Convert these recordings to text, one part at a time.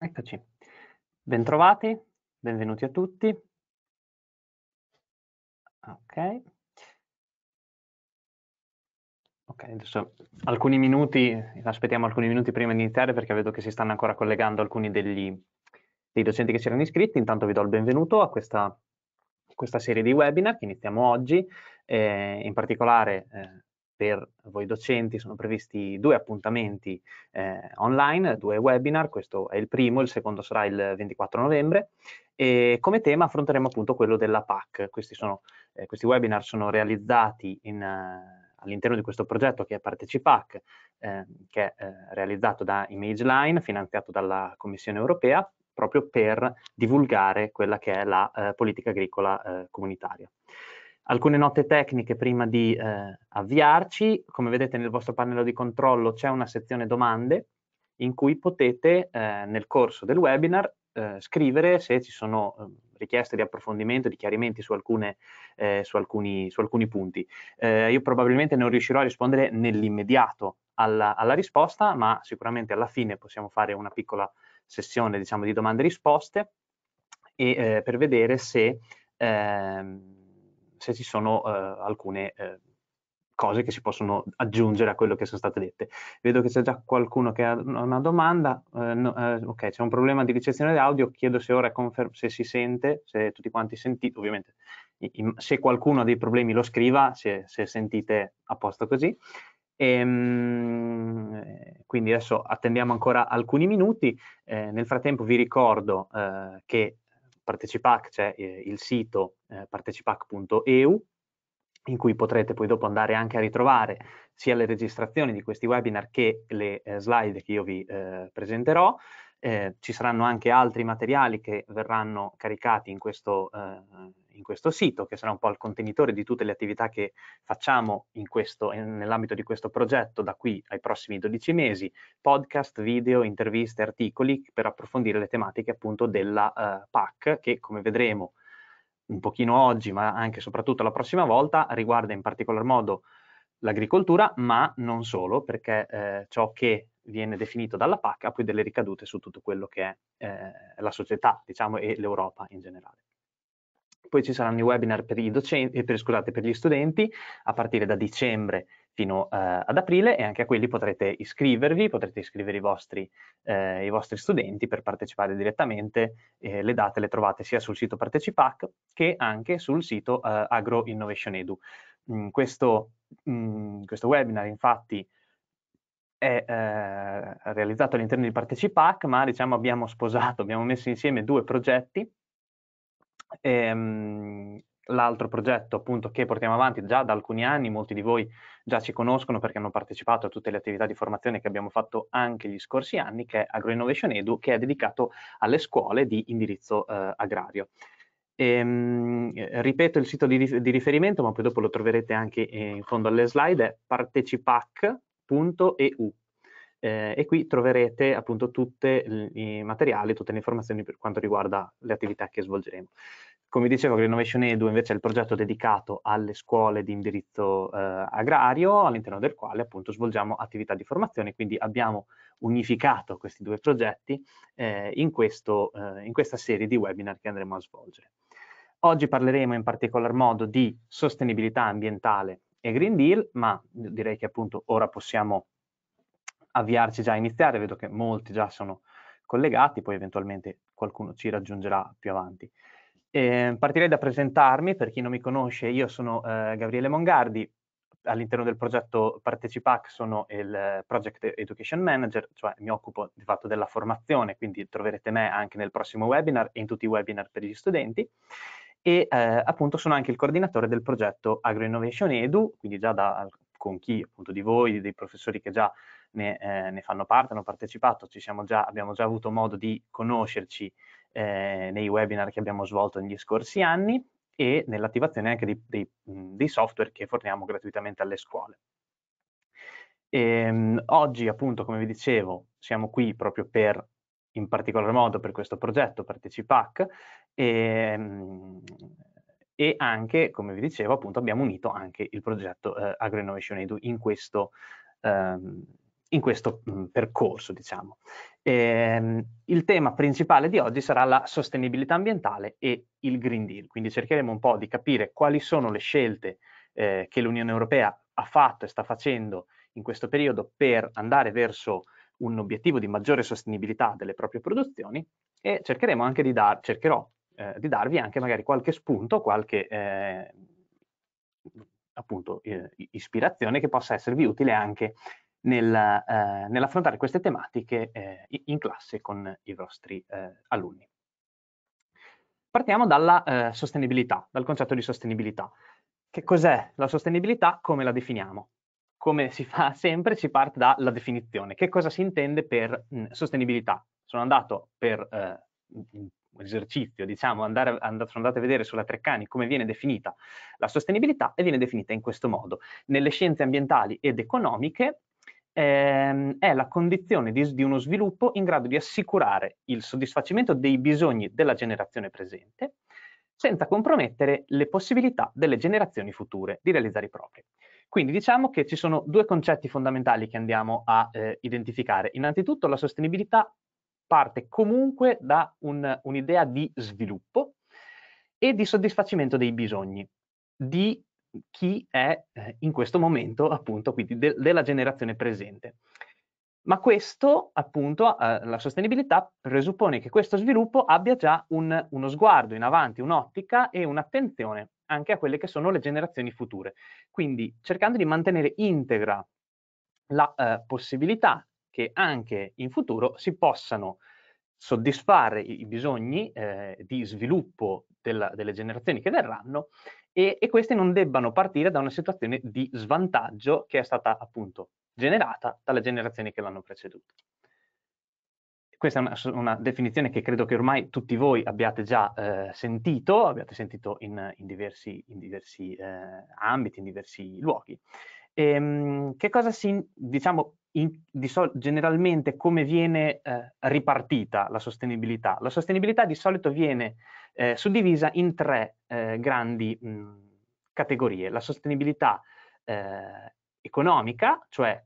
Eccoci. Bentrovati, benvenuti a tutti. Ok. Ok, adesso alcuni minuti, aspettiamo alcuni minuti prima di iniziare perché vedo che si stanno ancora collegando alcuni degli, dei docenti che si erano iscritti. Intanto vi do il benvenuto a questa, questa serie di webinar che iniziamo oggi. Eh, in particolare eh, per voi docenti sono previsti due appuntamenti eh, online, due webinar, questo è il primo, il secondo sarà il 24 novembre e come tema affronteremo appunto quello della PAC. Questi, sono, eh, questi webinar sono realizzati in, uh, all'interno di questo progetto che è Partecipac, eh, che è eh, realizzato da ImageLine, finanziato dalla Commissione europea, proprio per divulgare quella che è la eh, politica agricola comunitaria. Alcune note tecniche prima di eh, avviarci. Come vedete nel vostro pannello di controllo c'è una sezione domande in cui potete eh, nel corso del webinar eh, scrivere se ci sono ehm, richieste di approfondimento, di chiarimenti su, alcune, eh, su, alcuni, su alcuni, punti. Eh, io probabilmente non riuscirò a rispondere nell'immediato alla, alla risposta, ma sicuramente alla fine possiamo fare una piccola sessione diciamo, di domande e risposte e, eh, per vedere se eh, se ci sono eh, alcune eh, cose che si possono aggiungere a quello che sono state dette. Vedo che c'è già qualcuno che ha una domanda. Eh, no, eh, ok, c'è un problema di ricezione d'audio. Chiedo se ora se si sente, se tutti quanti sentite, ovviamente. se qualcuno ha dei problemi lo scriva, se, se sentite a posto così. E, ehm, eh, quindi adesso attendiamo ancora alcuni minuti. Eh, nel frattempo vi ricordo che Partecipac c'è cioè, eh, il sito eh, partecipac.eu in cui potrete poi dopo andare anche a ritrovare sia le registrazioni di questi webinar che le eh, slide che io vi eh, presenterò. Eh, ci saranno anche altri materiali che verranno caricati in questo, eh, in questo sito, che sarà un po' il contenitore di tutte le attività che facciamo nell'ambito di questo progetto da qui ai prossimi 12 mesi, podcast, video, interviste, articoli per approfondire le tematiche appunto della uh, PAC che come vedremo un pochino oggi ma anche e soprattutto la prossima volta riguarda in particolar modo l'agricoltura ma non solo perché eh, ciò che viene definito dalla PAC ha poi delle ricadute su tutto quello che è eh, la società, diciamo, e l'Europa in generale. Poi ci saranno i webinar per, i docenti, eh, per, scusate, per gli studenti a partire da dicembre fino eh, ad aprile e anche a quelli potrete iscrivervi, potrete iscrivere i vostri, eh, i vostri studenti per partecipare direttamente. Eh, le date le trovate sia sul sito Partecipac che anche sul sito eh, Agro Innovation Edu. Mm, questo, mm, questo, webinar infatti è eh, realizzato all'interno di Partecipac, ma diciamo abbiamo sposato, abbiamo messo insieme due progetti Ehm, l'altro progetto appunto che portiamo avanti già da alcuni anni, molti di voi già ci conoscono perché hanno partecipato a tutte le attività di formazione che abbiamo fatto anche gli scorsi anni, che è AgroInnovation Edu, che è dedicato alle scuole di indirizzo eh, agrario. Ehm, eh, ripeto il sito di, di, riferimento, ma poi dopo lo troverete anche eh, in fondo alle slide, è partecipac.eu, eh, e qui troverete appunto tutti i materiali, tutte le informazioni per quanto riguarda le attività che svolgeremo. Come dicevo, Greenovation Edu invece è il progetto dedicato alle scuole di indirizzo eh, agrario, all'interno del quale appunto svolgiamo attività di formazione, quindi abbiamo unificato questi due progetti eh, in, questo, eh, in questa serie di webinar che andremo a svolgere. Oggi parleremo in particolar modo di sostenibilità ambientale e Green Deal, ma direi che appunto ora possiamo avviarci già a iniziare, vedo che molti già sono collegati, poi eventualmente qualcuno ci raggiungerà più avanti. Eh, partirei da presentarmi, per chi non mi conosce, io sono eh, Gabriele Mongardi, all'interno del progetto Partecipac sono il Project Education Manager, cioè mi occupo di fatto della formazione, quindi troverete me anche nel prossimo webinar e in tutti i webinar per gli studenti e eh, appunto sono anche il coordinatore del progetto Agro Innovation Edu, quindi già da con chi appunto di voi, dei professori che già ne, eh, ne fanno parte, hanno partecipato, già, abbiamo già avuto modo di conoscerci eh, nei webinar che abbiamo svolto negli scorsi anni e nell'attivazione anche dei, dei, dei software che forniamo gratuitamente alle scuole. E, ehm, oggi appunto come vi dicevo siamo qui proprio per in particolar modo per questo progetto, Partecipac, e, ehm, e anche, come vi dicevo, appunto abbiamo unito anche il progetto eh, Agro Innovation Edu in questo, ehm, in questo mh, mm, percorso, diciamo. E, ehm, il tema principale di oggi sarà la sostenibilità ambientale e il Green Deal, quindi cercheremo un po' di capire quali sono le scelte eh, che l'Unione Europea ha fatto e sta facendo in questo periodo per andare verso un obiettivo di maggiore sostenibilità delle proprie produzioni e cercheremo anche di dar, cercherò eh, di darvi anche magari qualche spunto, qualche eh, appunto, eh, ispirazione che possa esservi utile anche nel, eh, nell'affrontare queste tematiche eh, in classe con i vostri eh, alunni. Partiamo dalla sostenibilità, dal concetto di sostenibilità. Che cos'è la sostenibilità? Come la definiamo? Come si fa sempre, si parte dalla definizione. Che cosa si intende per mh, mm, sostenibilità? Sono andato per esercizio, diciamo, andare, andate, andate a vedere sulla Treccani come viene definita la sostenibilità e viene definita in questo modo. Nelle scienze ambientali ed economiche ehm, è la condizione di, di uno sviluppo in grado di assicurare il soddisfacimento dei bisogni della generazione presente senza compromettere le possibilità delle generazioni future di realizzare i propri. Quindi diciamo che ci sono due concetti fondamentali che andiamo a eh, identificare. Innanzitutto la sostenibilità parte comunque da un, un'idea di sviluppo e di soddisfacimento dei bisogni di chi è eh, in questo momento, appunto, quindi de- della generazione presente. Ma questo, appunto, eh, la sostenibilità presuppone che questo sviluppo abbia già un, uno sguardo in avanti, un'ottica e un'attenzione anche a quelle che sono le generazioni future. Quindi cercando di mantenere integra la eh, possibilità che anche in futuro si possano soddisfare i bisogni eh, di sviluppo della, delle generazioni che verranno e, e queste non debbano partire da una situazione di svantaggio che è stata appunto generata dalle generazioni che l'hanno preceduta questa è una, una, definizione che credo che ormai tutti voi abbiate già eh, sentito, abbiate sentito in, in diversi, in diversi eh, ambiti, in diversi luoghi. E, ehm, che cosa si, diciamo, in, so, generalmente come viene eh, ripartita la sostenibilità? La sostenibilità di solito viene eh, suddivisa in tre eh, grandi mh, categorie. La sostenibilità eh, economica, cioè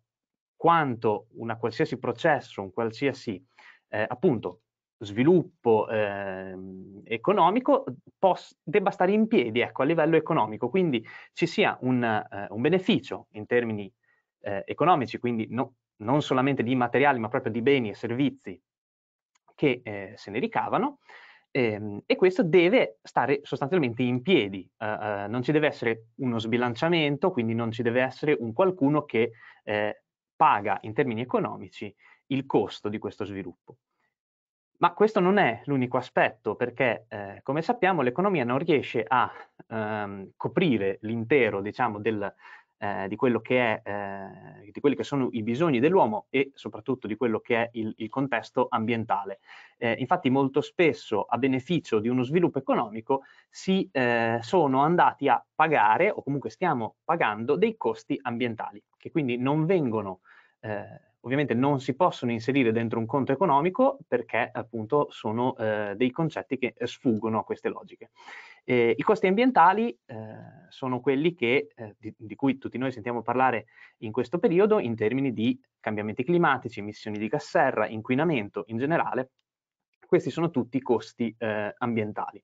quanto un qualsiasi processo, un qualsiasi eh, appunto sviluppo ehm, economico poss- debba stare in piedi ecco, a livello economico, quindi ci sia un, eh, un beneficio in termini eh, economici, quindi no, non solamente di materiali ma proprio di beni e servizi che eh, se ne ricavano ehm, e questo deve stare sostanzialmente in piedi, uh, uh, non ci deve essere uno sbilanciamento, quindi non ci deve essere un qualcuno che eh, paga in termini economici il costo di questo sviluppo. Ma questo non è l'unico aspetto perché, eh, come sappiamo, l'economia non riesce a ehm, coprire l'intero, diciamo, del, eh, di, quello che è, eh, di quelli che sono i bisogni dell'uomo e soprattutto di quello che è il, il contesto ambientale. Eh, infatti molto spesso a beneficio di uno sviluppo economico si eh, sono andati a pagare o comunque stiamo pagando dei costi ambientali che quindi non vengono eh, ovviamente non si possono inserire dentro un conto economico perché appunto sono eh, dei concetti che sfuggono a queste logiche. Eh, I costi ambientali eh, sono quelli che, eh, di, di, cui tutti noi sentiamo parlare in questo periodo in termini di cambiamenti climatici, emissioni di gas serra, inquinamento in generale. Questi sono tutti costi eh, ambientali.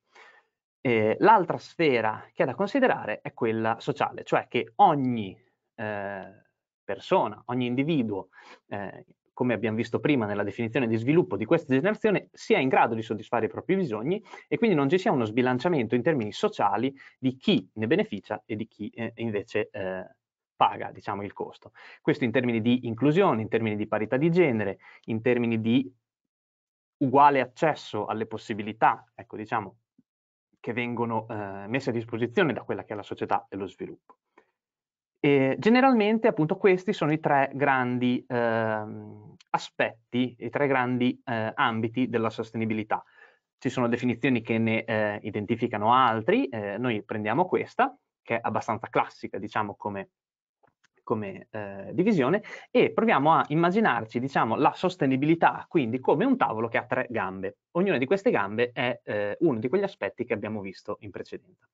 l'altra sfera che è da considerare è quella sociale, cioè che ogni eh, persona, ogni individuo, eh, come abbiamo visto prima nella definizione di sviluppo di questa generazione, sia in grado di soddisfare i propri bisogni e quindi non ci sia uno sbilanciamento in termini sociali di chi ne beneficia e di chi eh, invece eh, paga diciamo, il costo. Questo in termini di inclusione, in termini di parità di genere, in termini di uguale accesso alle possibilità ecco, diciamo, che vengono eh, messe a disposizione da quella che è la società e lo sviluppo. E generalmente appunto questi sono i tre grandi eh, aspetti, i tre grandi eh, ambiti della sostenibilità. Ci sono definizioni che ne eh, identificano altri, eh, noi prendiamo questa, che è abbastanza classica diciamo come, come eh, divisione, e proviamo a immaginarci diciamo, la sostenibilità quindi come un tavolo che ha tre gambe. Ognuna di queste gambe è eh, uno di quegli aspetti che abbiamo visto in precedenza.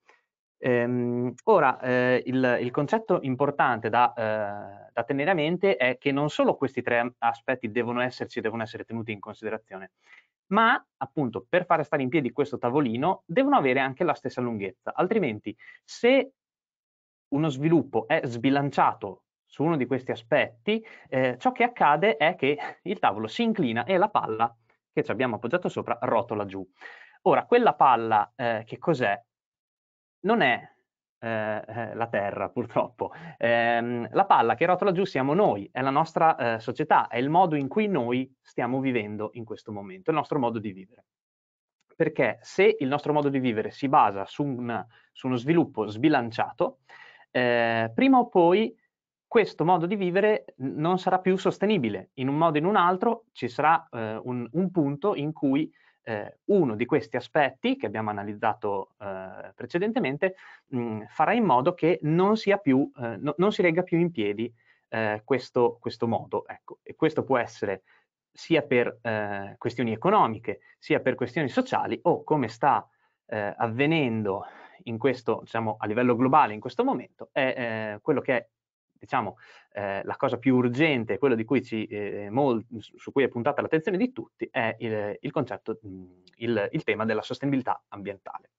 Ehm, ora, eh, il, il, concetto importante da, eh, da, tenere a mente è che non solo questi tre aspetti devono esserci e devono essere tenuti in considerazione, ma appunto per fare stare in piedi questo tavolino devono avere anche la stessa lunghezza, altrimenti se uno sviluppo è sbilanciato su uno di questi aspetti, eh, ciò che accade è che il tavolo si inclina e la palla che ci abbiamo appoggiato sopra rotola giù. Ora, quella palla eh, che cos'è? non è eh, eh, la Terra, purtroppo. Eh, la palla che rotola giù siamo noi, è la nostra eh, società, è il modo in cui noi stiamo vivendo in questo momento, il nostro modo di vivere. Perché se il nostro modo di vivere si basa su, un, su uno sviluppo sbilanciato, eh, prima o poi questo modo di vivere non sarà più sostenibile. In un modo o in un altro ci sarà eh, un, un punto in cui eh, uno di questi aspetti che abbiamo analizzato eh, precedentemente mh, mm, farà in modo che non, più, eh, no, non si regga più in piedi eh, questo, questo, modo. Ecco. E questo può essere sia per eh, questioni economiche, sia per questioni sociali o come sta eh, avvenendo questo, diciamo, a livello globale in questo momento, è quello che è diciamo, eh, la cosa più urgente, quello ci, eh, su cui è puntata l'attenzione di tutti, è il, il, concetto, mm, il, il tema della sostenibilità ambientale.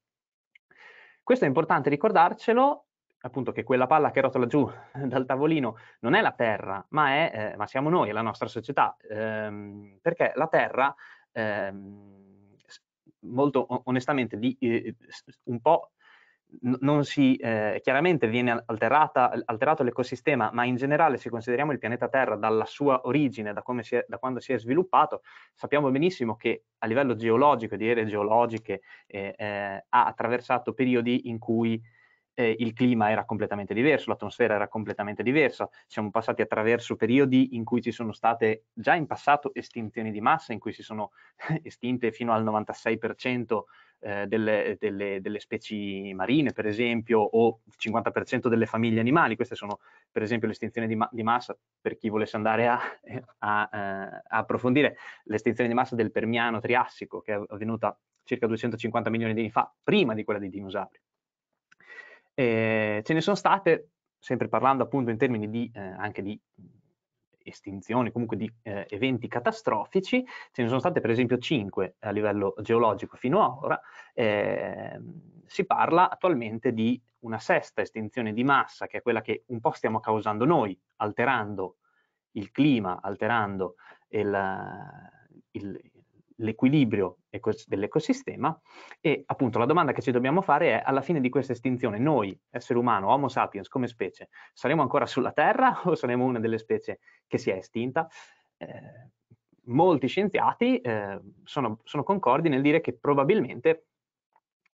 Questo è importante ricordarcelo appunto che quella palla che rotola giù dal tavolino non è la Terra, ma, è, eh, ma siamo noi, la nostra società, ehm, perché la Terra, ehm, molto onestamente, di, eh, un po' si, eh, chiaramente viene alterata, alterato l'ecosistema, ma in generale se consideriamo il pianeta Terra dalla sua origine, da, è, da quando si è sviluppato, sappiamo benissimo che a livello geologico, di aree geologiche, eh, eh, ha attraversato periodi in cui eh, il clima era completamente diverso, l'atmosfera era completamente diversa, siamo passati attraverso periodi in cui ci sono state già in passato estinzioni di massa, in cui si sono estinte fino al 96% eh, delle, delle, delle, specie marine, per esempio, o il 50% delle famiglie animali, queste sono per esempio l'estinzione di, ma di massa, per chi volesse andare a, a, a eh, approfondire, l'estinzione di massa del Permiano Triassico, che è avvenuta circa 250 milioni di anni fa, prima di quella dei dinosauri. Eh, ce ne sono state, sempre parlando appunto in termini di, eh, anche di estinzioni, comunque di eh, eventi catastrofici, ce ne sono state per esempio 5 a livello geologico fino ad ora, eh, si parla attualmente di una sesta estinzione di massa, che è quella che un po' stiamo causando noi, alterando il clima, alterando il, il, l'equilibrio dell'ecosistema e appunto la domanda che ci dobbiamo fare è alla fine di questa estinzione noi, essere umano, Homo sapiens come specie, saremo ancora sulla Terra o saremo una delle specie che si è estinta? Eh, molti scienziati eh, sono, sono, concordi nel dire che probabilmente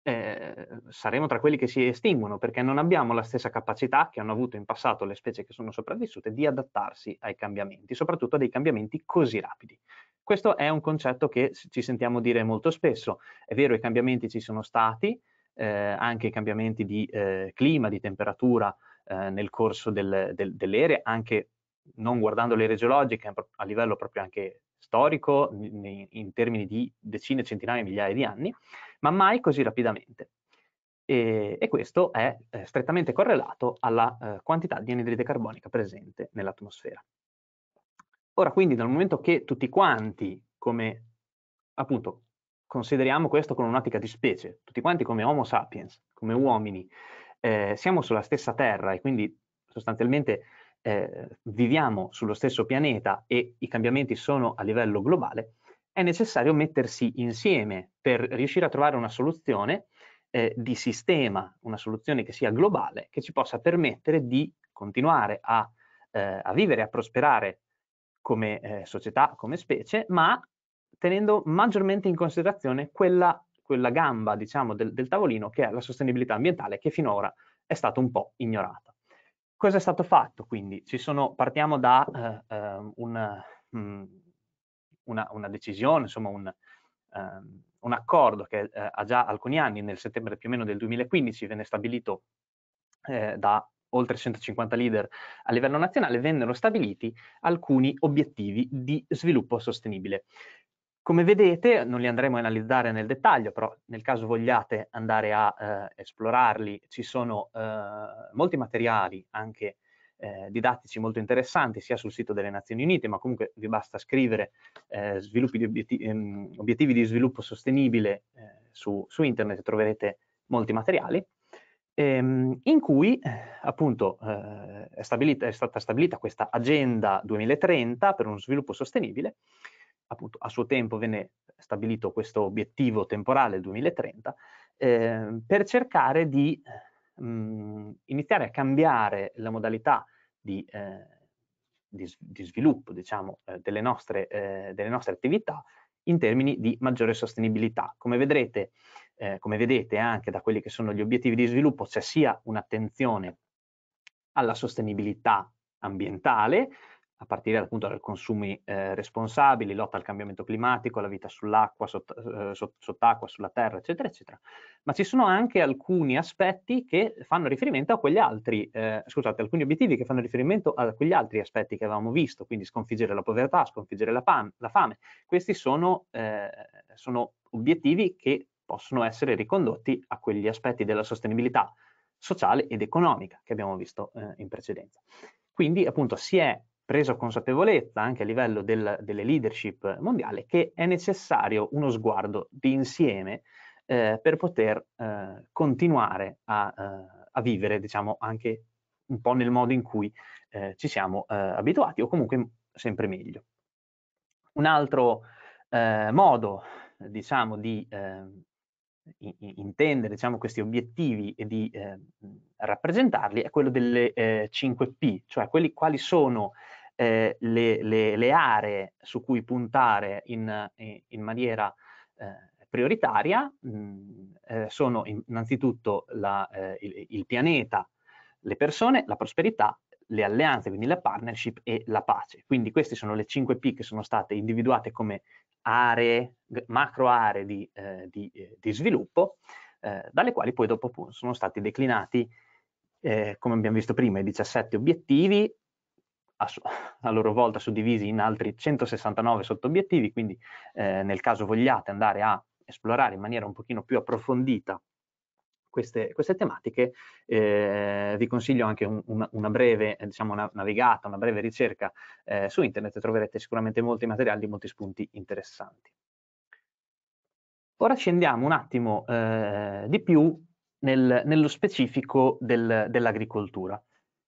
eh, saremo tra quelli che si estinguono perché non abbiamo la stessa capacità che hanno avuto in passato le specie che sono sopravvissute di adattarsi ai cambiamenti, soprattutto a dei cambiamenti così rapidi. Questo è un concetto che ci sentiamo dire molto spesso. È vero, i cambiamenti ci sono stati, eh, anche i cambiamenti di eh, clima, di temperatura eh, nel corso del, del, delle anche non guardando le ere geologiche, a livello proprio anche storico, in, in termini di decine, centinaia, migliaia di anni, ma mai così rapidamente. E, e questo è eh, strettamente correlato alla eh, quantità di anidride carbonica presente nell'atmosfera. Ora quindi dal momento che tutti quanti, come appunto consideriamo questo con un'ottica di specie, tutti quanti come Homo sapiens, come uomini, eh, siamo sulla stessa terra e quindi sostanzialmente eh, viviamo sullo stesso pianeta e i cambiamenti sono a livello globale, è necessario mettersi insieme per riuscire a trovare una soluzione eh, di sistema, una soluzione che sia globale, che ci possa permettere di continuare a, eh, a vivere, a prosperare come eh, società, come specie, ma tenendo maggiormente in considerazione quella, quella gamba diciamo, del, del, tavolino che è la sostenibilità ambientale che finora è stata un po' ignorata. Cosa è stato fatto quindi? Sono, partiamo da eh, ehm, una, mh, mm, una, una, decisione, insomma un, eh, un accordo che eh, ha già alcuni anni, nel settembre più o meno del 2015 venne stabilito eh, da oltre 150 leader a livello nazionale, vennero stabiliti alcuni obiettivi di sviluppo sostenibile. Come vedete, non li andremo a analizzare nel dettaglio, però nel caso vogliate andare a eh, esplorarli, ci sono eh, molti materiali anche eh, didattici molto interessanti sia sul sito delle Nazioni Unite, ma comunque vi basta scrivere eh, di obiettivi, ehm, obiettivi, di sviluppo sostenibile eh, su, su internet e troverete molti materiali ehm, in cui eh, appunto eh, è, stabilita, è stata stabilita questa agenda 2030 per uno sviluppo sostenibile, appunto a suo tempo venne stabilito questo obiettivo temporale 2030, eh, per cercare di mh, mm, iniziare a cambiare la modalità di, eh, di, di sviluppo diciamo, eh, delle, nostre, eh, delle, nostre, attività in termini di maggiore sostenibilità. Come vedrete eh, come vedete anche da quelli che sono gli obiettivi di sviluppo, c'è sia un'attenzione alla sostenibilità ambientale, a partire appunto dai consumi eh, responsabili, lotta al cambiamento climatico, la vita sull'acqua, sott eh, sott sott'acqua, sulla terra, eccetera, eccetera. Ma ci sono anche alcuni aspetti che fanno riferimento a quegli altri, eh, scusate, alcuni obiettivi che fanno riferimento a quegli altri aspetti che avevamo visto, quindi sconfiggere la povertà, sconfiggere la, la fame. Questi sono, eh, sono obiettivi che possono essere ricondotti a quegli aspetti della sostenibilità sociale ed economica che abbiamo visto eh, in precedenza. Quindi appunto si è preso consapevolezza anche a livello del, delle leadership mondiale che è necessario uno sguardo di insieme eh, per poter eh, continuare a, eh, a, vivere diciamo anche un po' nel modo in cui eh, ci siamo eh, abituati o comunque sempre meglio. Un altro modo diciamo, di eh, intende diciamo, questi obiettivi e di eh, rappresentarli è quello delle eh, 5P, cioè quelli, quali sono eh, le, le, le, aree su cui puntare in, in maniera eh, prioritaria, mh, mm, eh, sono innanzitutto la, eh, il, il, pianeta, le persone, la prosperità, le alleanze, quindi la partnership e la pace. Quindi queste sono le 5P che sono state individuate come aree, macro aree di, eh, di, eh, di sviluppo, eh, dalle quali poi dopo sono stati declinati, eh, come abbiamo visto prima, i 17 obiettivi, a, a loro volta suddivisi in altri 169 sottobiettivi, quindi eh, nel caso vogliate andare a esplorare in maniera un pochino più approfondita queste, queste tematiche, eh, vi consiglio anche un, una, breve eh, diciamo, una, navigata, una breve ricerca eh, su internet, troverete sicuramente molti materiali, molti spunti interessanti. Ora scendiamo un attimo eh, di più nel, nello specifico del, dell'agricoltura.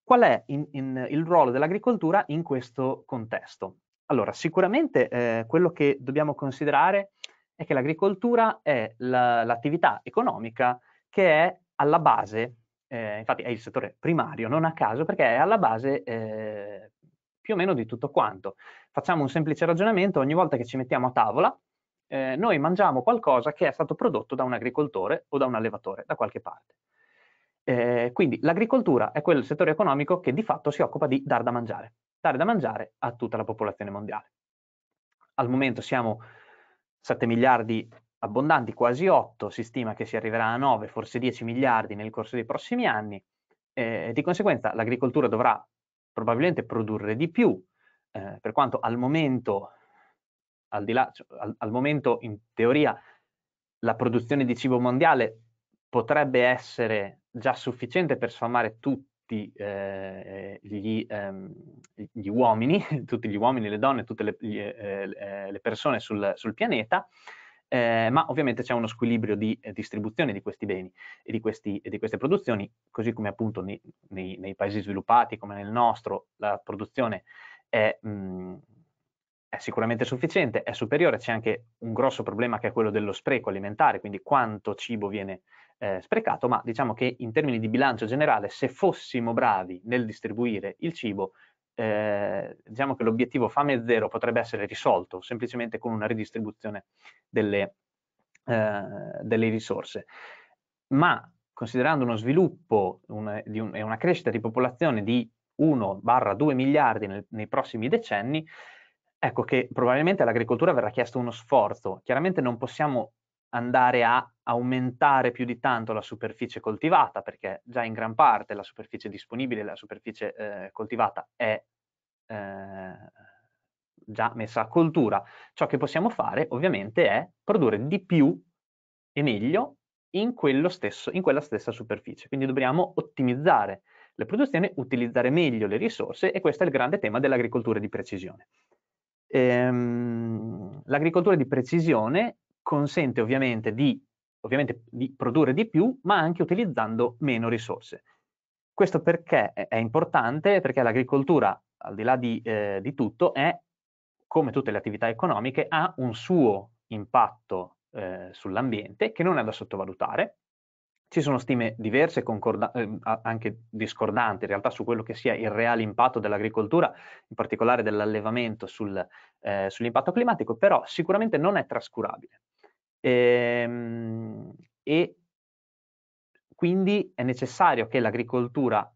Qual è in, in, il ruolo dell'agricoltura in questo contesto? Allora, sicuramente eh, quello che dobbiamo considerare è che l'agricoltura è l'attività economica economica che è alla base, eh, infatti è il settore primario, non a caso, perché è alla base eh, più o meno di tutto quanto. Facciamo un semplice ragionamento, ogni volta che ci mettiamo a tavola, eh, noi mangiamo qualcosa che è stato prodotto da un agricoltore o da un allevatore, da qualche parte. Eh, quindi l'agricoltura è quel settore economico che di fatto si occupa di dar da mangiare, dare da mangiare a tutta la popolazione mondiale. Al momento siamo 7 miliardi abbondanti, quasi 8, si stima che si arriverà a 9, forse 10 miliardi nel corso dei prossimi anni, eh, di conseguenza l'agricoltura dovrà probabilmente produrre di più, eh, per quanto al momento, al di là, cioè, al, al momento in teoria la produzione di cibo mondiale potrebbe essere già sufficiente per sfamare tutti eh, gli, ehm, gli, uomini, tutti gli uomini, le donne, tutte le, gli, eh, le eh, persone sul, sul pianeta, eh, ma ovviamente c'è uno squilibrio di eh, distribuzione di questi beni e di, questi, e di, queste produzioni, così come appunto nei, nei, nei, paesi sviluppati come nel nostro la produzione è, mh, mm, è sicuramente sufficiente, è superiore, c'è anche un grosso problema che è quello dello spreco alimentare, quindi quanto cibo viene eh, sprecato, ma diciamo che in termini di bilancio generale, se fossimo bravi nel distribuire il cibo, eh, diciamo che l'obiettivo fame zero potrebbe essere risolto semplicemente con una ridistribuzione delle, eh, delle risorse. Ma considerando uno sviluppo un, un, e una crescita di popolazione di 1-2 miliardi nel, nei prossimi decenni, ecco che probabilmente all'agricoltura verrà chiesto uno sforzo. Chiaramente non possiamo andare a aumentare più di tanto la superficie coltivata, perché già in gran parte la superficie disponibile, la superficie eh, coltivata è eh, già messa a coltura. Ciò che possiamo fare ovviamente è produrre di più e meglio in, stesso, in quella stessa superficie. Quindi dobbiamo ottimizzare le produzioni, utilizzare meglio le risorse e questo è il grande tema dell'agricoltura di precisione. Ehm, l'agricoltura di precisione consente ovviamente di ovviamente di produrre di più, ma anche utilizzando meno risorse. Questo perché è importante? Perché l'agricoltura, al di là di, eh, di tutto, è, come tutte le attività economiche, ha un suo impatto eh, sull'ambiente che non è da sottovalutare. Ci sono stime diverse, eh, anche discordanti in realtà su quello che sia il reale impatto dell'agricoltura, in particolare dell'allevamento sul, eh, sull'impatto climatico, però sicuramente non è trascurabile. Ehm, e quindi è necessario che l'agricoltura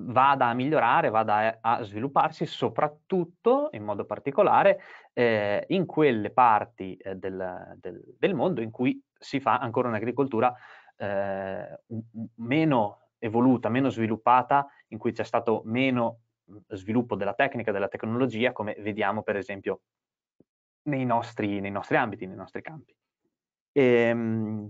vada a migliorare, vada a svilupparsi, soprattutto in modo particolare eh, in quelle parti eh, del, del, del, mondo in cui si fa ancora un'agricoltura eh, meno evoluta, meno sviluppata, in cui c'è stato meno sviluppo della tecnica, della tecnologia, come vediamo per esempio nei nostri, nei nostri ambiti, nei nostri campi. E, ehm,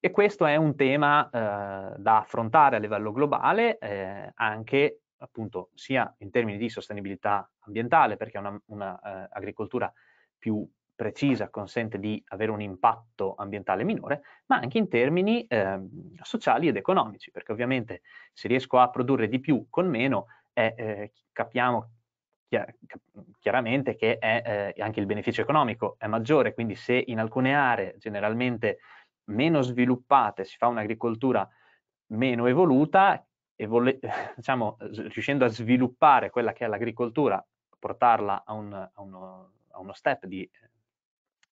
e questo è un tema eh, da affrontare a livello globale eh, anche appunto sia in termini di sostenibilità ambientale perché un'agricoltura eh, più precisa consente di avere un impatto ambientale minore, ma anche in termini ehm, sociali ed economici, perché ovviamente se riesco a produrre di più con meno, eh, capiamo chiaramente che è, eh, anche il beneficio economico è maggiore, quindi se in alcune aree generalmente meno sviluppate si fa un'agricoltura meno evoluta, evole, diciamo, riuscendo a sviluppare quella che è l'agricoltura, portarla a, un, a, uno, a uno step di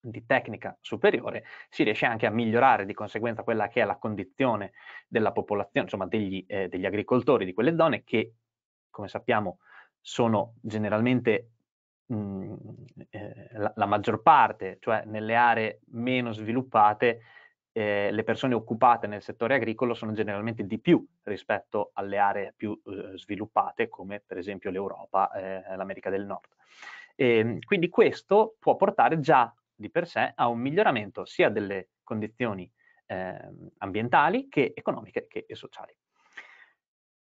di tecnica superiore, si riesce anche a migliorare di conseguenza quella che è la condizione della popolazione, insomma degli, eh, degli agricoltori di quelle zone che, come sappiamo, sono generalmente mh, mhmm, eh, la, la, maggior parte, cioè nelle aree meno sviluppate, eh, le persone occupate nel settore agricolo sono generalmente di più rispetto alle aree più eh, sviluppate, come per esempio l'Europa, eh, l'America del Nord. E, ehm, quindi questo può portare già di per sé a un miglioramento sia delle condizioni ehm, ambientali che economiche che sociali.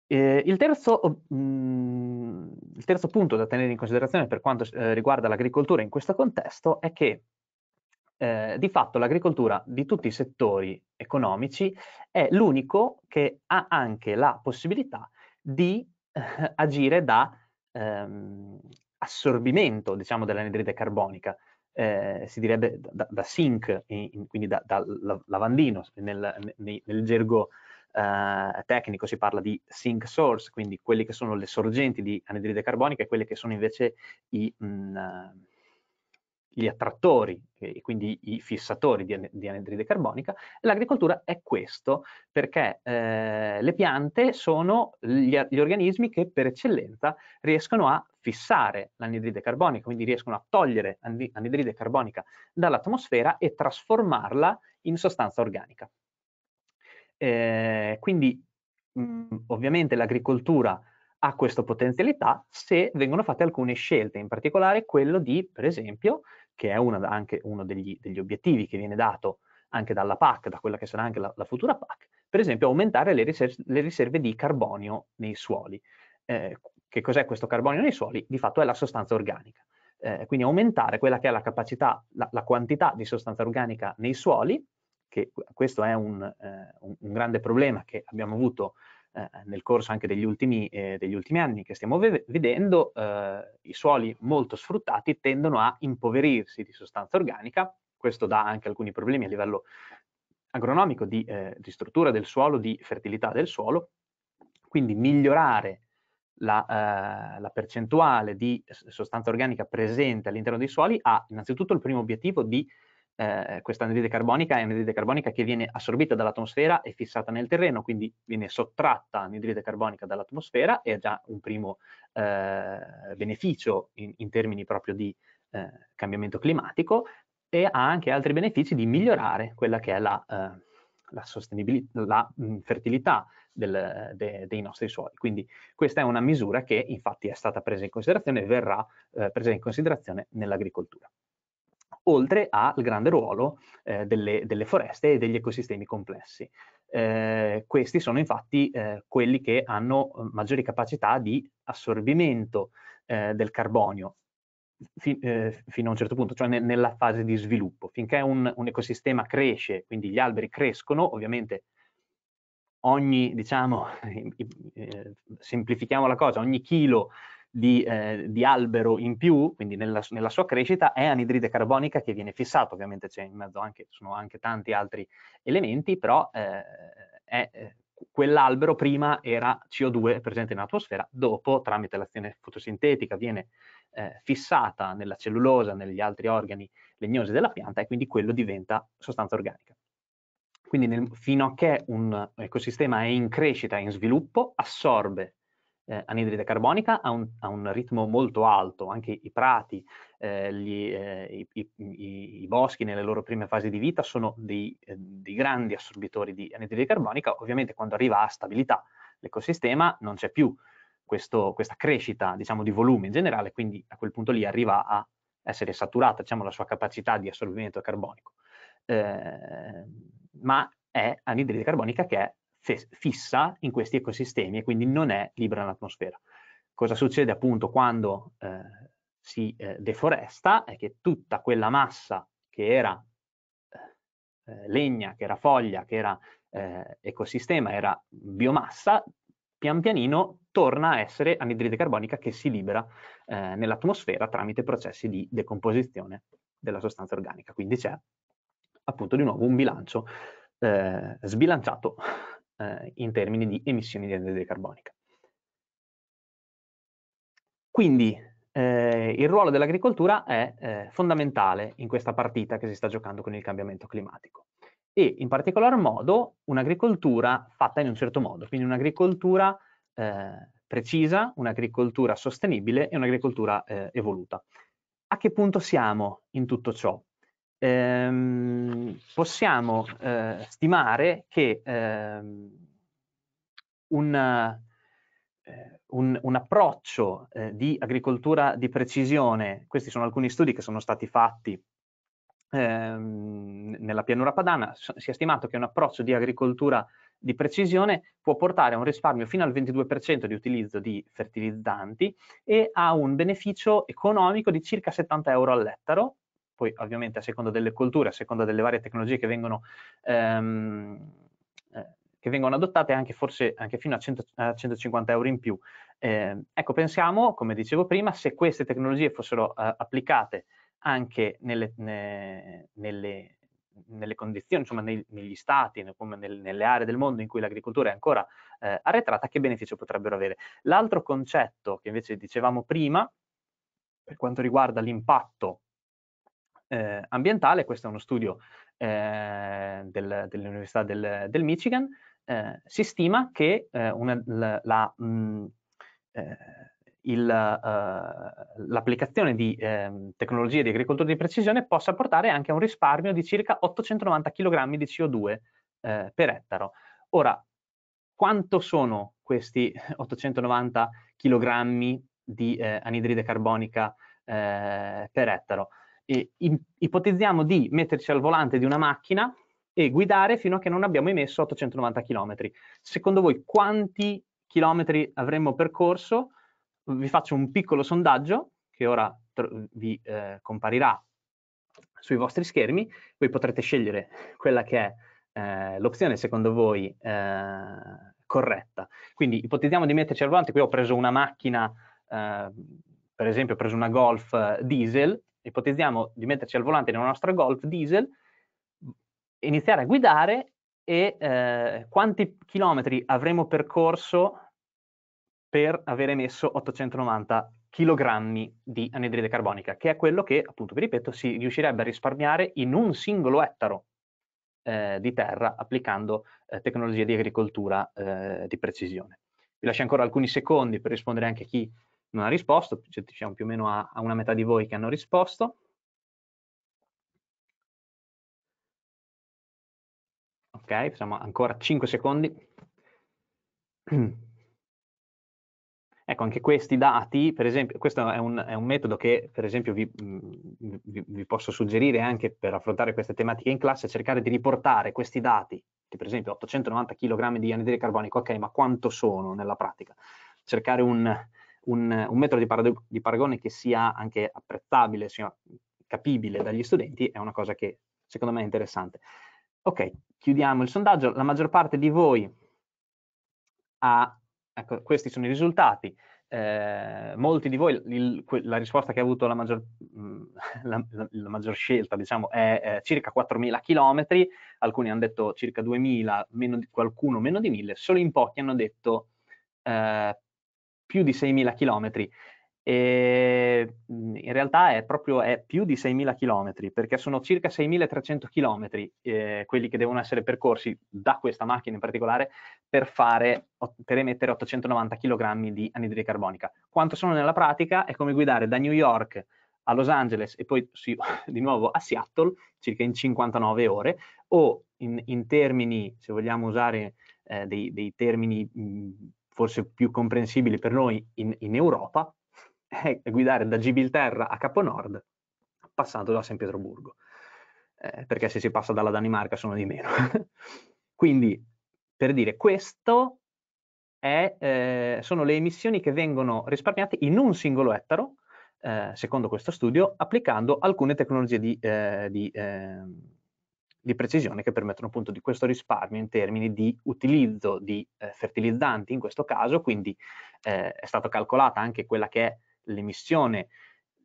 Eh, il, terzo, mh, mm, il, terzo, punto da tenere in considerazione per quanto eh, riguarda l'agricoltura in questo contesto è che eh, di fatto l'agricoltura di tutti i settori economici è l'unico che ha anche la possibilità di eh, agire da ehm, assorbimento diciamo, dell'anidride carbonica. Eh, si direbbe da, da sink, in, in, quindi da, da, lavandino nel, nel, nel gergo eh, tecnico si parla di sink source, quindi quelle che sono le sorgenti di anidride carbonica e quelle che sono invece i, mh, mm, eh, gli attrattori e quindi i fissatori di, di anidride carbonica. L'agricoltura è questo perché eh, le piante sono gli, gli organismi che per eccellenza riescono a fissare l'anidride carbonica, quindi riescono a togliere anidride carbonica dall'atmosfera e trasformarla in sostanza organica. Ehm, quindi mh, mhmm, ovviamente l'agricoltura ha questa potenzialità se vengono fatte alcune scelte, in particolare quello di, per esempio, che è una, anche uno degli, degli, obiettivi che viene dato anche dalla PAC, da quella che sarà anche la, la futura PAC, per esempio aumentare le, riser le riserve di carbonio nei suoli. Eh, che cos'è questo carbonio nei suoli? Di fatto è la sostanza organica. Eh, quindi aumentare quella che è la capacità, la, la quantità di sostanza organica nei suoli che questo è un, eh, un, grande problema che abbiamo avuto eh, nel corso anche degli ultimi, eh, degli ultimi anni che stiamo vedendo, eh, i suoli molto sfruttati tendono a impoverirsi di sostanza organica, questo dà anche alcuni problemi a livello agronomico di, eh, di struttura del suolo, di fertilità del suolo, quindi migliorare la, eh, la, percentuale di sostanza organica presente all'interno dei suoli ha innanzitutto il primo obiettivo di eh, questa anidride carbonica è anidride carbonica che viene assorbita dall'atmosfera e fissata nel terreno, quindi viene sottratta anidride carbonica dall'atmosfera e ha già un primo eh, beneficio in, in, termini proprio di eh, cambiamento climatico e ha anche altri benefici di migliorare quella che è la, eh, la, la mh, mm, fertilità del, de, dei nostri suoli. Quindi questa è una misura che infatti è stata presa in considerazione e verrà eh, presa in considerazione nell'agricoltura oltre al grande ruolo eh, delle, delle, foreste e degli ecosistemi complessi. Eh, questi sono infatti eh, quelli che hanno eh, maggiori capacità di assorbimento eh, del carbonio fi, eh, fino a un certo punto, cioè ne, nella fase di sviluppo. Finché un, un, ecosistema cresce, quindi gli alberi crescono, ovviamente ogni, diciamo, semplifichiamo la cosa, ogni chilo di, eh, di albero in più, quindi nella, nella, sua crescita, è anidride carbonica che viene fissata, ovviamente c'è in mezzo anche, sono anche tanti altri elementi, però eh, è, eh, quell'albero prima era CO2 presente in atmosfera, dopo tramite l'azione fotosintetica viene eh, fissata nella cellulosa, negli altri organi legnosi della pianta e quindi quello diventa sostanza organica. Quindi nel, fino a che un ecosistema è in crescita, in sviluppo, assorbe eh, anidride carbonica a un, ha un, ritmo molto alto, anche i prati, eh, gli, eh, i, i, i, boschi nelle loro prime fasi di vita sono dei, eh, dei, grandi assorbitori di anidride carbonica, ovviamente quando arriva a stabilità l'ecosistema non c'è più questo, questa crescita diciamo, di volume in generale, quindi a quel punto lì arriva a essere saturata diciamo, la sua capacità di assorbimento carbonico. Eh, ma è anidride carbonica che è fissa in questi ecosistemi e quindi non è libera nell'atmosfera. Cosa succede appunto quando eh, si eh, deforesta è che tutta quella massa che era eh, eh legna, che era foglia, che era eh, ecosistema, era biomassa, pian pianino torna a essere anidride carbonica che si libera eh, nell'atmosfera tramite processi di decomposizione della sostanza organica. Quindi c'è appunto di nuovo un bilancio sbilanciato eh, in termini di emissioni di anidride carbonica. Quindi eh, il ruolo dell'agricoltura è eh, fondamentale in questa partita che si sta giocando con il cambiamento climatico e in particolar modo un'agricoltura fatta in un certo modo, quindi un'agricoltura eh, precisa, un'agricoltura sostenibile e un'agricoltura eh, evoluta. A che punto siamo in tutto ciò? ehm, possiamo eh, stimare che ehm, un, eh, un, un, approccio eh, di agricoltura di precisione, questi sono alcuni studi che sono stati fatti ehm, nella pianura padana, si è stimato che un approccio di agricoltura di precisione può portare a un risparmio fino al 22% di utilizzo di fertilizzanti e a un beneficio economico di circa 70 euro all'ettaro poi ovviamente a seconda delle colture, a seconda delle varie tecnologie che vengono, ehm, eh, che vengono adottate, anche forse anche fino a, 100, a 150 euro in più. Eh, ecco, pensiamo, come dicevo prima, se queste tecnologie fossero eh, applicate anche nelle, ne, nelle, nelle condizioni, insomma nei, negli stati, come nel, nelle aree del mondo in cui l'agricoltura è ancora eh, arretrata, che beneficio potrebbero avere? L'altro concetto che invece dicevamo prima, per quanto riguarda l'impatto eh, ambientale, questo è uno studio eh, del, dell'Università del, del Michigan, eh, si stima che eh, una, la, la, mm, mh, eh, il, eh, l'applicazione di ehm, tecnologie di agricoltura di precisione possa portare anche a un risparmio di circa 890 kg di CO2 per ettaro. Ora, quanto sono questi 890 kg di anidride carbonica per ettaro? eh, ipotizziamo di metterci al volante di una macchina e guidare fino a che non abbiamo emesso 890 km. Secondo voi quanti chilometri avremmo percorso? Vi faccio un piccolo sondaggio che ora vi eh, comparirà sui vostri schermi, voi potrete scegliere quella che è eh, l'opzione secondo voi eh, corretta. Quindi ipotizziamo di metterci al volante, qui ho preso una macchina, eh, per esempio ho preso una Golf eh, diesel, ipotizziamo di metterci al volante nella nostra Golf diesel, iniziare a guidare e eh, quanti chilometri avremo percorso per aver emesso 890 chilogrammi di anidride carbonica, che è quello che, appunto, vi ripeto, si riuscirebbe a risparmiare in un singolo ettaro eh, di terra applicando eh, tecnologie di agricoltura eh, di precisione. Vi lascio ancora alcuni secondi per rispondere anche a chi non ha risposto, cioè, diciamo più o meno a, a una metà di voi che hanno risposto. Ok, facciamo ancora 5 secondi. Ecco, anche questi dati, per esempio, questo è un, è un metodo che per esempio vi, mm, vi, vi, posso suggerire anche per affrontare queste tematiche in classe, cercare di riportare questi dati, che per esempio 890 kg di anidride carbonico, ok, ma quanto sono nella pratica? Cercare un, un, un metodo di, parado- di, paragone che sia anche apprezzabile, sia capibile dagli studenti, è una cosa che secondo me è interessante. Ok, chiudiamo il sondaggio. La maggior parte di voi ha, ecco, questi sono i risultati. Eh, molti di voi, il, la risposta che ha avuto la maggior, mm, la, la, la maggior scelta diciamo, è eh, circa 4.000 km, alcuni hanno detto circa 2.000, meno di, qualcuno meno di 1.000, solo in pochi hanno detto eh, più di 6.000 km. E in realtà è proprio è più di 6.000 km perché sono circa 6.300 km eh, quelli che devono essere percorsi da questa macchina in particolare per, fare, per emettere 890 kg di anidride carbonica. Quanto sono nella pratica è come guidare da New York a Los Angeles e poi sì, di nuovo a Seattle circa in 59 ore o in, in termini, se vogliamo usare eh, dei, dei termini mh, forse più comprensibili per noi in, in Europa, è guidare da Gibilterra a Capo Nord passando da San Pietroburgo, eh, perché se si passa dalla Danimarca sono di meno. Quindi, per dire, questo è, eh, sono le emissioni che vengono risparmiate in un singolo ettaro, eh, secondo questo studio, applicando alcune tecnologie di, eh, di ehm, di precisione che permettono appunto di questo risparmio in termini di utilizzo di eh, fertilizzanti in questo caso, quindi eh, è stata calcolata anche quella che è l'emissione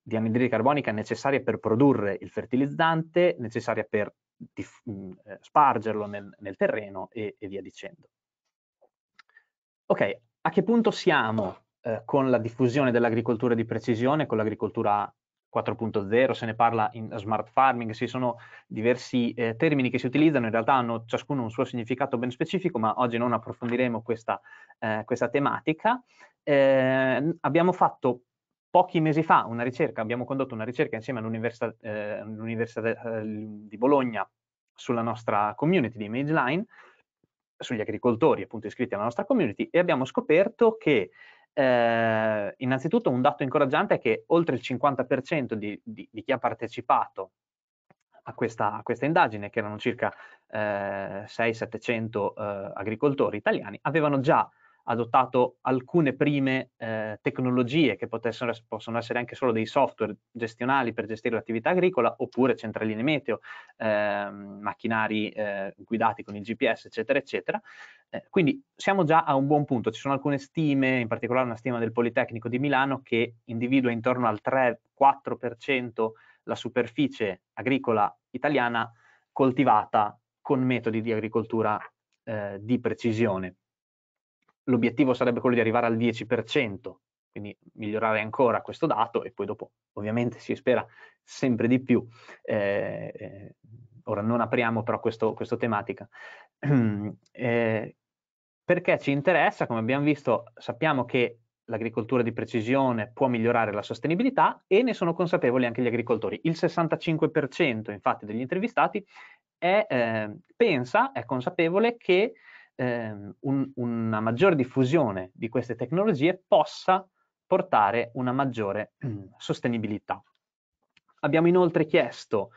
di anidride carbonica necessaria per produrre il fertilizzante, necessaria per dif- mh, mm, eh, spargerlo nel, nel terreno e, e, via dicendo. Ok, a che punto siamo eh, con la diffusione dell'agricoltura di precisione, con l'agricoltura 4.0, se ne parla in smart farming, ci sono diversi eh, termini che si utilizzano, in realtà hanno ciascuno un suo significato ben specifico, ma oggi non approfondiremo questa, eh, questa tematica. Eh, abbiamo fatto pochi mesi fa una ricerca, abbiamo condotto una ricerca insieme eh, all'Università, all'università eh, di Bologna sulla nostra community di ImageLine, sugli agricoltori appunto iscritti alla nostra community e abbiamo scoperto che eh, innanzitutto un dato incoraggiante è che oltre il 50% di, di, di chi ha partecipato a questa, a questa, indagine, che erano circa eh, 6-700 eh, agricoltori italiani, avevano già adottato alcune prime eh, tecnologie che potessero, possono essere anche solo dei software gestionali per gestire l'attività agricola oppure centraline meteo, eh, macchinari eh, guidati con il GPS eccetera eccetera. Eh, quindi siamo già a un buon punto, ci sono alcune stime, in particolare una stima del Politecnico di Milano che individua intorno al 3-4% la superficie agricola italiana coltivata con metodi di agricoltura eh, di precisione l'obiettivo sarebbe quello di arrivare al 10%, quindi migliorare ancora questo dato e poi dopo ovviamente si spera sempre di più. Eh, eh, ora non apriamo però questa tematica. eh, perché ci interessa, come abbiamo visto, sappiamo che l'agricoltura di precisione può migliorare la sostenibilità e ne sono consapevoli anche gli agricoltori. Il 65% infatti degli intervistati è, eh, pensa, è consapevole che ehm, un, una maggiore diffusione di queste tecnologie possa portare una maggiore sostenibilità. Abbiamo inoltre chiesto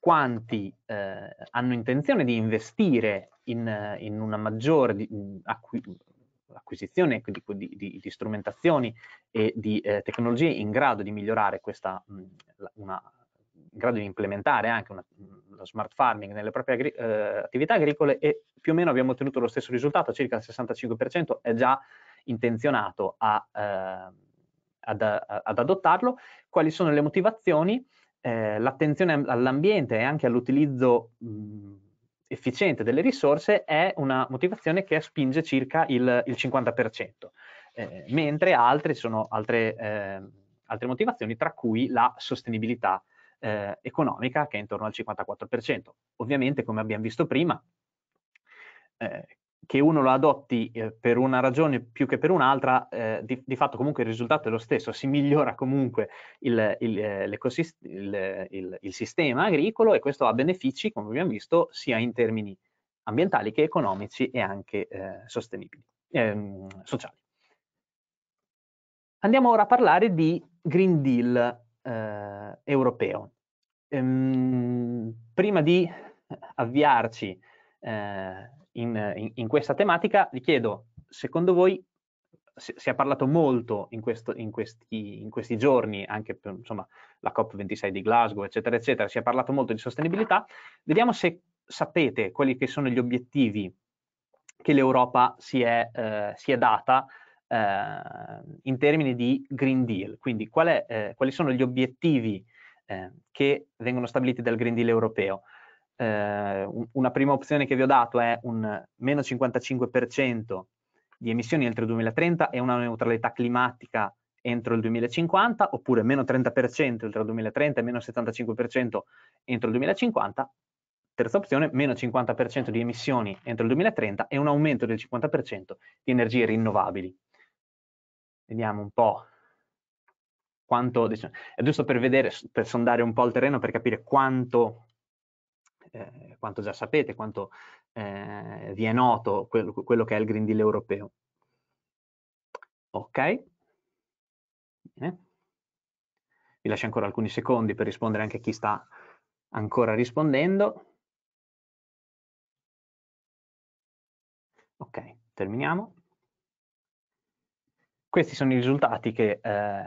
quanti eh, hanno intenzione di investire in, in una maggiore di, acqui, acquisizione di, di, di, strumentazioni e di eh, tecnologie in grado di migliorare questa, mh, una, in grado di implementare anche una, lo smart farming nelle proprie agri eh, attività agricole e più o meno abbiamo ottenuto lo stesso risultato, circa il 65% è già intenzionato a, eh, ad, ad, adottarlo. Quali sono le motivazioni? Eh, l'attenzione all'ambiente e anche all'utilizzo efficiente delle risorse è una motivazione che spinge circa il, il 50%, eh, mentre altre sono altre, eh, altre motivazioni, tra cui la sostenibilità eh, economica che è intorno al 54%. Ovviamente, come abbiamo visto prima, eh, che uno lo adotti eh, per una ragione più che per un'altra, eh, di, di, fatto comunque il risultato è lo stesso, si migliora comunque il, il, eh, il, il, sistema agricolo e questo ha benefici, come abbiamo visto, sia in termini ambientali che economici e anche eh, sostenibili, ehm, sociali. Andiamo ora a parlare di Green Deal eh, europeo. Ehm, prima di avviarci eh, in, in, in, questa tematica, vi chiedo, secondo voi, si, si è parlato molto in, questo, questi, in, questi, giorni, anche per insomma, la COP26 di Glasgow, eccetera, eccetera, si è parlato molto di sostenibilità, vediamo se sapete quelli che sono gli obiettivi che l'Europa si, eh, si è data Ehm, in termini di Green Deal, quindi qual è, eh, quali sono gli obiettivi eh, che vengono stabiliti dal Green Deal europeo. Eh, una prima opzione che vi ho dato è un meno 55% di emissioni entro il 2030 e una neutralità climatica entro il 2050, oppure meno 30% entro il 2030 e meno 75% entro il 2050. Terza opzione, meno 50% di emissioni entro il 2030 e un aumento del 50% di energie rinnovabili Vediamo un po' quanto, diciamo, è giusto per vedere, per sondare un po' il terreno, per capire quanto, eh, quanto già sapete, quanto eh, vi è noto quello, quello, che è il Green Deal europeo. Ok? Bene. Vi lascio ancora alcuni secondi per rispondere anche a chi sta ancora rispondendo. Ok, terminiamo. Questi sono i risultati che eh,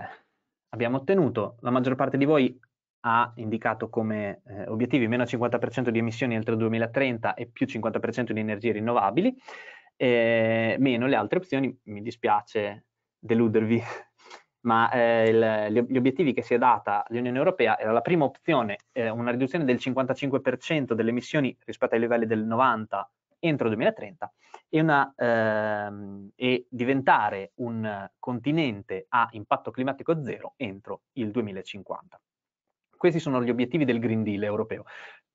abbiamo ottenuto. La maggior parte di voi ha indicato come eh, obiettivi meno 50% di emissioni entro il 2030 e più 50% di energie rinnovabili, eh, meno le altre opzioni, mi dispiace deludervi, ma eh, il, gli obiettivi che si è data l'Unione Europea era la prima opzione, eh, una riduzione del 55% delle emissioni rispetto ai livelli del 90 entro il 2030 e, una, ehm, e diventare un continente a impatto climatico zero entro il 2050. Questi sono gli obiettivi del Green Deal europeo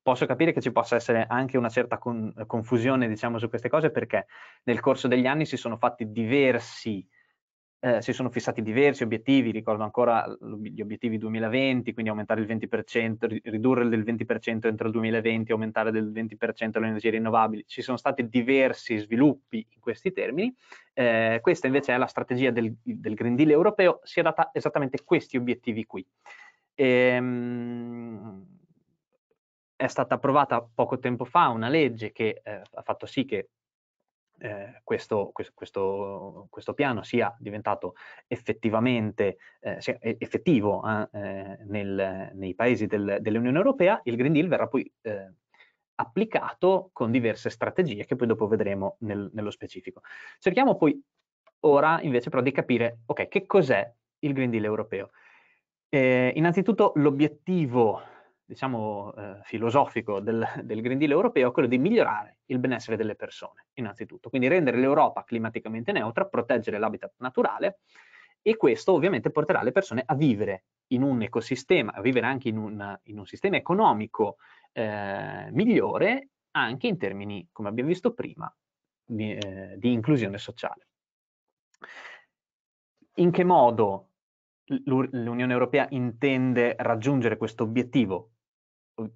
posso capire che ci possa essere anche una certa con, confusione diciamo, su queste cose perché nel corso degli anni si sono fatti diversi eh, si sono fissati diversi obiettivi, ricordo ancora gli obiettivi 2020, quindi aumentare il 20%, ridurre del 20% entro il 2020, aumentare del 20% le energie rinnovabili. Ci sono stati diversi sviluppi in questi termini. Eh, questa invece è la strategia del, del, Green Deal europeo, si è data esattamente questi obiettivi qui. Ehm, è stata approvata poco tempo fa una legge che eh, ha fatto sì che eh, questo, questo, questo, piano sia diventato effettivamente eh, sia effettivo eh, eh, nel, nei paesi del, dell'Unione Europea, il Green Deal verrà poi eh, applicato con diverse strategie che poi dopo vedremo nel, nello specifico. Cerchiamo poi ora invece però di capire, ok, che cos'è il Green Deal europeo? Eh, innanzitutto l'obiettivo diciamo, eh, filosofico del, del, Green Deal europeo è quello di migliorare il benessere delle persone, innanzitutto. Quindi rendere l'Europa climaticamente neutra, proteggere l'habitat naturale e questo ovviamente porterà le persone a vivere in un ecosistema, a vivere anche in un, in un sistema economico eh, migliore, anche in termini, come abbiamo visto prima, di, eh, di inclusione sociale. In che modo l'Unione Europea intende raggiungere questo obiettivo?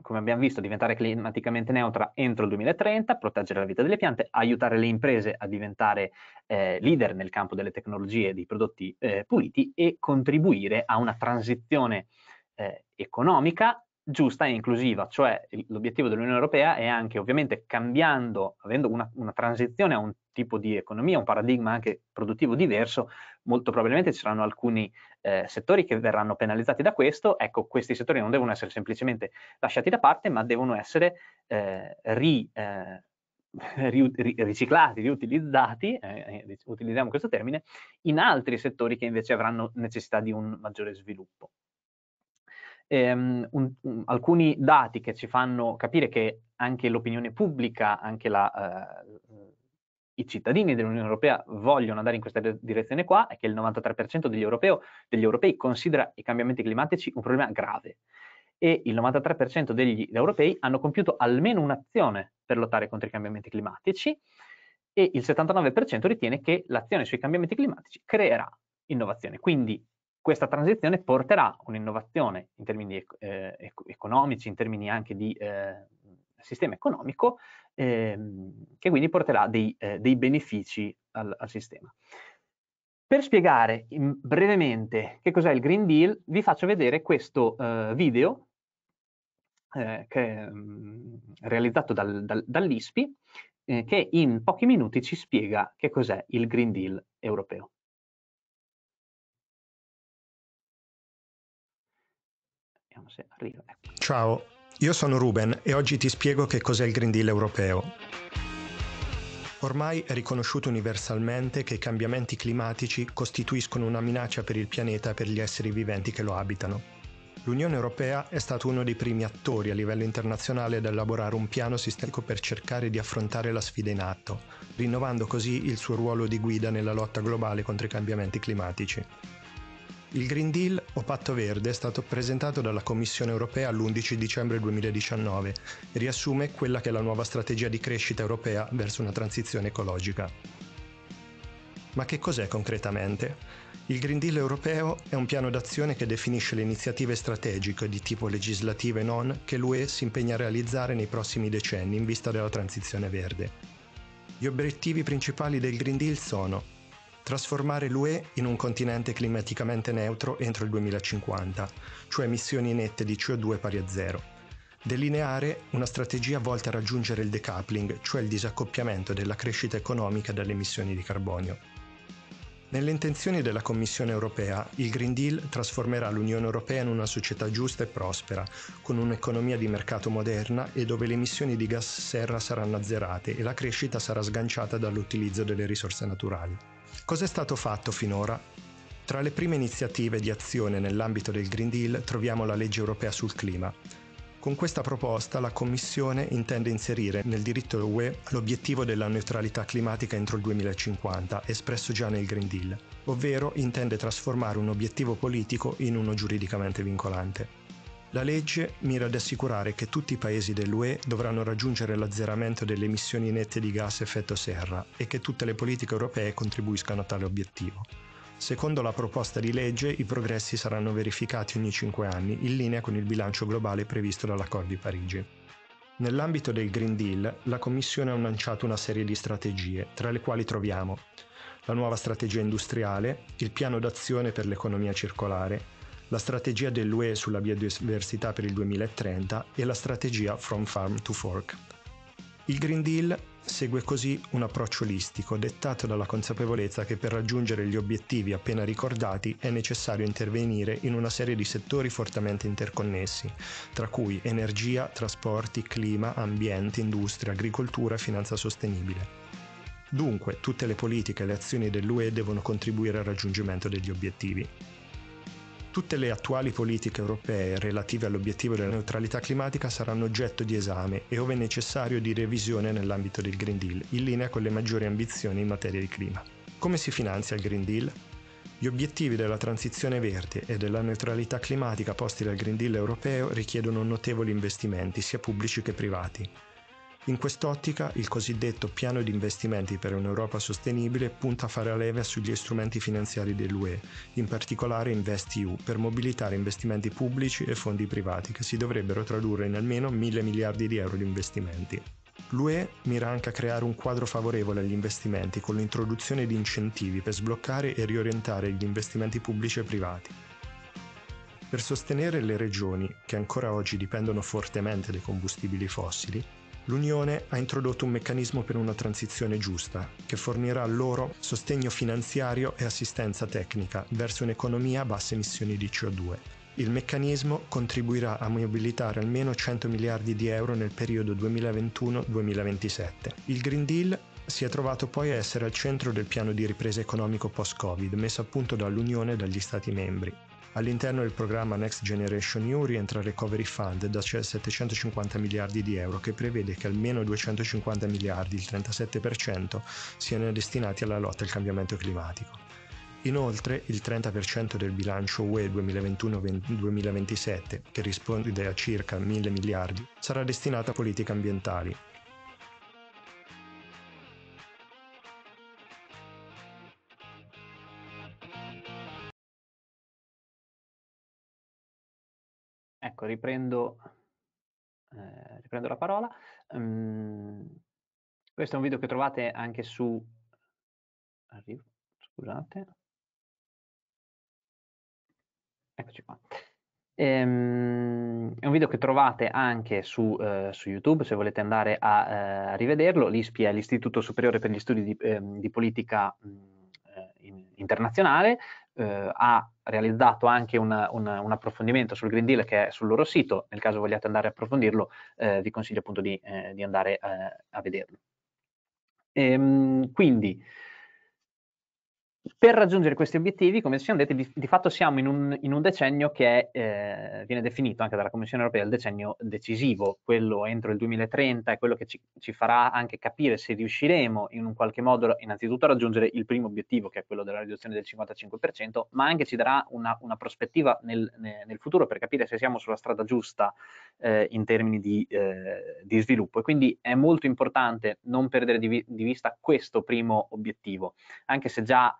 come abbiamo visto, diventare climaticamente neutra entro il 2030, proteggere la vita delle piante, aiutare le imprese a diventare eh, leader nel campo delle tecnologie e dei prodotti eh, puliti e contribuire a una transizione eh, economica giusta e inclusiva, cioè l'obiettivo dell'Unione Europea è anche ovviamente cambiando, avendo una, una, transizione a un tipo di economia, un paradigma anche produttivo diverso, molto probabilmente ci saranno alcuni eh, settori che verranno penalizzati da questo, ecco questi settori non devono essere semplicemente lasciati da parte ma devono essere eh, ri, eh, ri, ri, riciclati, riutilizzati, eh, eh, utilizziamo questo termine, in altri settori che invece avranno necessità di un maggiore sviluppo ehm, un, un, alcuni dati che ci fanno capire che anche l'opinione pubblica, anche la, eh, i cittadini dell'Unione Europea vogliono andare in questa direzione qua, è che il 93% degli, europeo, degli europei considera i cambiamenti climatici un problema grave e il 93% degli europei hanno compiuto almeno un'azione per lottare contro i cambiamenti climatici e il 79% ritiene che l'azione sui cambiamenti climatici creerà innovazione. Quindi questa transizione porterà un'innovazione in termini eh, economici, in termini anche di eh, sistema economico, ehm, che quindi porterà dei, eh, dei benefici al, al, sistema. Per spiegare brevemente che cos'è il Green Deal, vi faccio vedere questo eh, video eh, che, mh, mm, realizzato dal, dal, dall'ISPI, eh, che in pochi minuti ci spiega che cos'è il Green Deal europeo. vediamo se arriva. Ecco. Ciao, io sono Ruben e oggi ti spiego che cos'è il Green Deal europeo. Ormai è riconosciuto universalmente che i cambiamenti climatici costituiscono una minaccia per il pianeta e per gli esseri viventi che lo abitano. L'Unione Europea è stato uno dei primi attori a livello internazionale ad elaborare un piano sistemico per cercare di affrontare la sfida in atto, rinnovando così il suo ruolo di guida nella lotta globale contro i cambiamenti climatici. Il Green Deal o Patto Verde è stato presentato dalla Commissione europea l'11 dicembre 2019 e riassume quella che è la nuova strategia di crescita europea verso una transizione ecologica. Ma che cos'è concretamente? Il Green Deal europeo è un piano d'azione che definisce le iniziative strategiche di tipo legislativo e non che l'UE si impegna a realizzare nei prossimi decenni in vista della transizione verde. Gli obiettivi principali del Green Deal sono trasformare l'UE in un continente climaticamente neutro entro il 2050, cioè emissioni nette di CO2 pari a zero. Delineare una strategia volta a raggiungere il decoupling, cioè il disaccoppiamento della crescita economica dalle emissioni di carbonio. Nelle intenzioni della Commissione europea, il Green Deal trasformerà l'Unione europea in una società giusta e prospera, con un'economia di mercato moderna e dove le emissioni di gas serra saranno azzerate e la crescita sarà sganciata dall'utilizzo delle risorse naturali. Cos'è stato fatto finora? Tra le prime iniziative di azione nell'ambito del Green Deal troviamo la legge europea sul clima. Con questa proposta la Commissione intende inserire nel diritto UE l'obiettivo della neutralità climatica entro il 2050, espresso già nel Green Deal, ovvero intende trasformare un obiettivo politico in uno giuridicamente vincolante. La legge mira ad assicurare che tutti i paesi dell'UE dovranno raggiungere l'azzeramento delle emissioni nette di gas effetto serra e che tutte le politiche europee contribuiscano a tale obiettivo. Secondo la proposta di legge, i progressi saranno verificati ogni 5 anni, in linea con il bilancio globale previsto dall'Accordo di Parigi. Nell'ambito del Green Deal, la Commissione ha lanciato una serie di strategie, tra le quali troviamo la nuova strategia industriale, il piano d'azione per l'economia circolare, la strategia dell'UE sulla biodiversità per il 2030 e la strategia From Farm to Fork. Il Green Deal segue così un approccio olistico, dettato dalla consapevolezza che per raggiungere gli obiettivi appena ricordati è necessario intervenire in una serie di settori fortemente interconnessi, tra cui energia, trasporti, clima, ambiente, industria, agricoltura e finanza sostenibile. Dunque, tutte le politiche e le azioni dell'UE devono contribuire al raggiungimento degli obiettivi. Tutte le attuali politiche europee relative all'obiettivo della neutralità climatica saranno oggetto di esame e, ove necessario, di revisione nell'ambito del Green Deal, in linea con le maggiori ambizioni in materia di clima. Come si finanzia il Green Deal? Gli obiettivi della transizione verde e della neutralità climatica posti dal Green Deal europeo richiedono notevoli investimenti, sia pubblici che privati. In quest'ottica, il cosiddetto piano di investimenti per un'Europa sostenibile punta a fare leva sugli strumenti finanziari dell'UE, in particolare InvestEU, per mobilitare investimenti pubblici e fondi privati che si dovrebbero tradurre in almeno 1000 miliardi di euro di investimenti. L'UE mira anche a creare un quadro favorevole agli investimenti con l'introduzione di incentivi per sbloccare e riorientare gli investimenti pubblici e privati. Per sostenere le regioni, che ancora oggi dipendono fortemente dai combustibili fossili, l'Unione ha introdotto un meccanismo per una transizione giusta, che fornirà loro sostegno finanziario e assistenza tecnica verso un'economia a basse emissioni di CO2. Il meccanismo contribuirà a mobilitare almeno 100 miliardi di euro nel periodo 2021-2027. Il Green Deal si è trovato poi a essere al centro del piano di ripresa economico post-Covid messo a punto dall'Unione e dagli Stati membri, All'interno del programma Next Generation EU rientra il Recovery Fund da 750 cioè miliardi di euro che prevede che almeno 250 miliardi, il 37%, siano destinati alla lotta al cambiamento climatico. Inoltre, il 30% del bilancio UE 2021-2027, che risponde a circa 1000 miliardi, sarà destinato a politiche ambientali, Ecco, riprendo, eh, riprendo la parola. Um, questo è un video che trovate anche su... Arrivo, scusate. Eccoci qua. Ehm, è un video che trovate anche su, eh, su YouTube, se volete andare a, eh, a rivederlo. L'ISPI è l'Istituto Superiore per gli Studi di, eh, di Politica mh, mm, eh, in, Internazionale eh, ha realizzato anche una, una, un approfondimento sul Green Deal che è sul loro sito, nel caso vogliate andare a approfondirlo eh, vi consiglio appunto di, eh, di andare eh, a vederlo. Ehm, quindi per raggiungere questi obiettivi, come ci siamo detti, di, di fatto siamo in un, in un decennio che è, eh, viene definito anche dalla Commissione europea il decennio decisivo, quello entro il 2030 è quello che ci, ci, farà anche capire se riusciremo in un qualche modo innanzitutto a raggiungere il primo obiettivo, che è quello della riduzione del 55%, ma anche ci darà una, una prospettiva nel, nel, futuro per capire se siamo sulla strada giusta eh, in termini di, eh, di, sviluppo. E quindi è molto importante non perdere di, di vista questo primo obiettivo, anche se già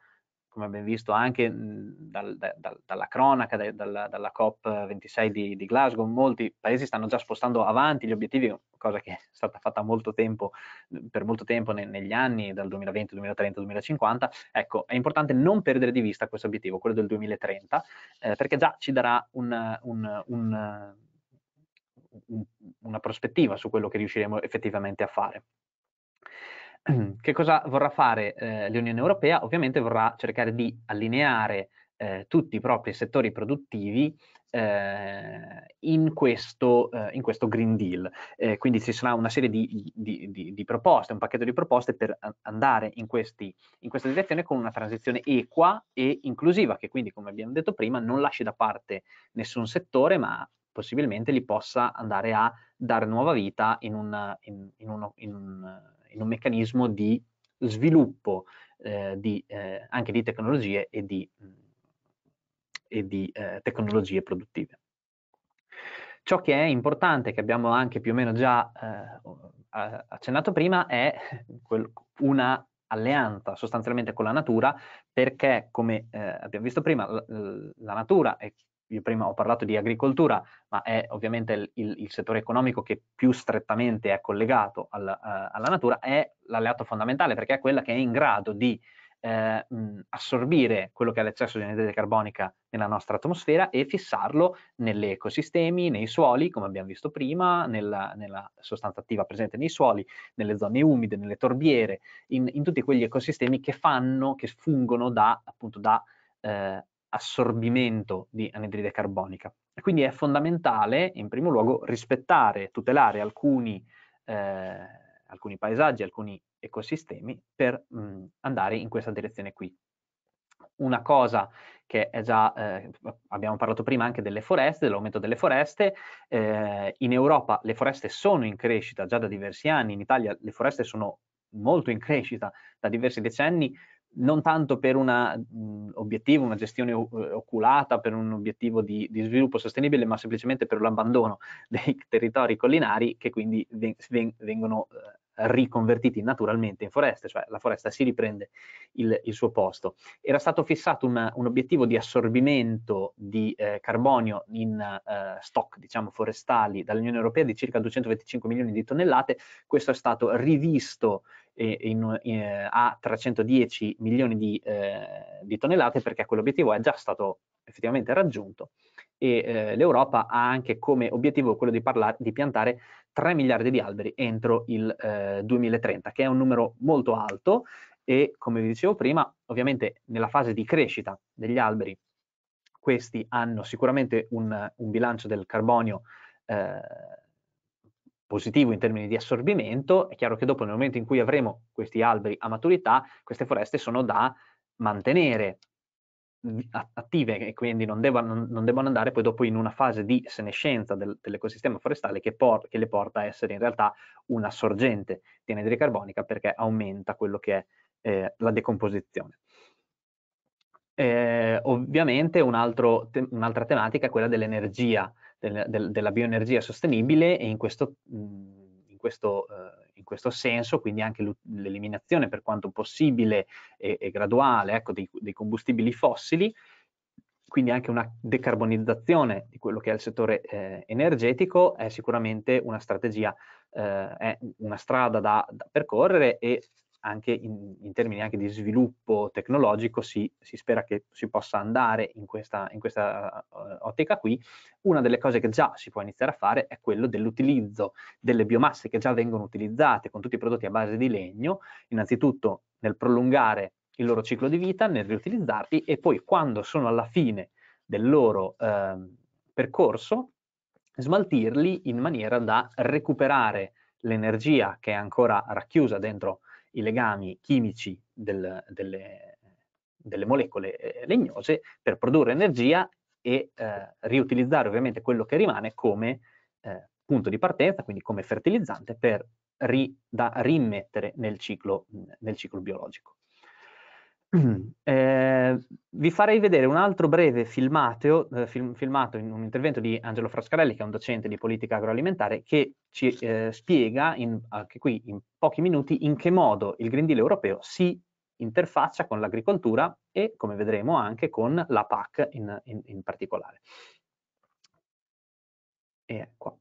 come abbiamo visto anche mhmm, dal, dal, dalla cronaca, dal, dalla COP26 di, di, Glasgow, molti paesi stanno già spostando avanti gli obiettivi, cosa che è stata fatta molto tempo, per molto tempo ne, negli anni, dal 2020, 2030, 2050. Ecco, è importante non perdere di vista questo obiettivo, quello del 2030, eh, perché già ci darà un, un, un, una prospettiva su quello che riusciremo effettivamente a fare. che cosa vorrà fare eh, l'Unione Europea? Ovviamente vorrà cercare di allineare eh, tutti i propri settori produttivi eh, in, questo, eh, in, questo, Green Deal. quindi ci sarà una serie di, di, di, di, proposte, un pacchetto di proposte per andare in, questi, in questa direzione con una transizione equa e inclusiva, che quindi, come abbiamo detto prima, non lasci da parte nessun settore, ma possibilmente li possa andare a dare nuova vita in, una, in, in uno, in un in un meccanismo di sviluppo eh, di, eh, anche di tecnologie e di, mm, e di eh, tecnologie produttive. Ciò che è importante, che abbiamo anche più o meno già eh, accennato prima, è quel, una alleanza sostanzialmente con la natura, perché come eh, abbiamo visto prima, la, la natura è io prima ho parlato di agricoltura, ma è ovviamente il, il, il settore economico che più strettamente è collegato al, uh, alla natura, è l'alleato fondamentale perché è quella che è in grado di eh, assorbire quello che è l'eccesso di energia carbonica nella nostra atmosfera e fissarlo negli ecosistemi, nei suoli, come abbiamo visto prima, nella, nella sostanza attiva presente nei suoli, nelle zone umide, nelle torbiere, in, in tutti quegli ecosistemi che fanno, che fungono da, appunto, da eh, assorbimento di anidride carbonica. E quindi è fondamentale, in primo luogo, rispettare, tutelare alcuni, eh, alcuni paesaggi, alcuni ecosistemi per mh, mm, andare in questa direzione qui. Una cosa che è già, eh, abbiamo parlato prima anche delle foreste, dell'aumento delle foreste, eh, in Europa le foreste sono in crescita già da diversi anni, in Italia le foreste sono molto in crescita da diversi decenni, non tanto per un obiettivo, una gestione eh, oculata, per un obiettivo di, di, sviluppo sostenibile, ma semplicemente per l'abbandono dei territori collinari che quindi vengono eh, riconvertiti naturalmente in foreste, cioè la foresta si riprende il, il suo posto. Era stato fissato una, un obiettivo di assorbimento di eh, carbonio in eh, stock diciamo, forestali dall'Unione Europea di circa 225 milioni di tonnellate, questo è stato rivisto eh, in, a 310 milioni di, eh, di tonnellate perché quell'obiettivo è già stato effettivamente raggiunto e eh, l'Europa ha anche come obiettivo quello di, parlare, di piantare 3 miliardi di alberi entro il eh, 2030, che è un numero molto alto e come vi dicevo prima, ovviamente nella fase di crescita degli alberi questi hanno sicuramente un, un bilancio del carbonio eh, positivo in termini di assorbimento, è chiaro che dopo nel momento in cui avremo questi alberi a maturità, queste foreste sono da mantenere attive e quindi non devono, non devono, andare poi dopo in una fase di senescenza del, dell'ecosistema forestale che, por, che, le porta a essere in realtà una sorgente di anidride carbonica perché aumenta quello che è eh, la decomposizione. Eh, ovviamente un'altra te, un tematica è quella dell'energia, del, del, della bioenergia sostenibile e in questo, in questo eh, in questo senso, quindi anche l'eliminazione per quanto possibile e, e graduale ecco, dei, dei combustibili fossili, quindi anche una decarbonizzazione di quello che è il settore eh, energetico è sicuramente una strategia, eh, è una strada da, da, percorrere e anche in, in termini anche di sviluppo tecnologico si, si, spera che si possa andare in questa, in questa uh, eh, ottica qui, una delle cose che già si può iniziare a fare è quello dell'utilizzo delle biomasse che già vengono utilizzate con tutti i prodotti a base di legno, innanzitutto nel prolungare il loro ciclo di vita, nel riutilizzarli e poi quando sono alla fine del loro uh, percorso, smaltirli in maniera da recuperare l'energia che è ancora racchiusa dentro i legami chimici del, delle, delle, molecole eh, legnose per produrre energia e eh, riutilizzare ovviamente quello che rimane come eh, punto di partenza, quindi come fertilizzante per ri, da rimettere nel ciclo, nel ciclo biologico. Eh, vi farei vedere un altro breve filmateo, eh, film, filmato in un intervento di Angelo Frascarelli, che è un docente di politica agroalimentare, che ci eh, spiega, in, anche qui in pochi minuti, in che modo il Green Deal europeo si interfaccia con l'agricoltura e, come vedremo, anche con la PAC in, in, in particolare. E ecco qua.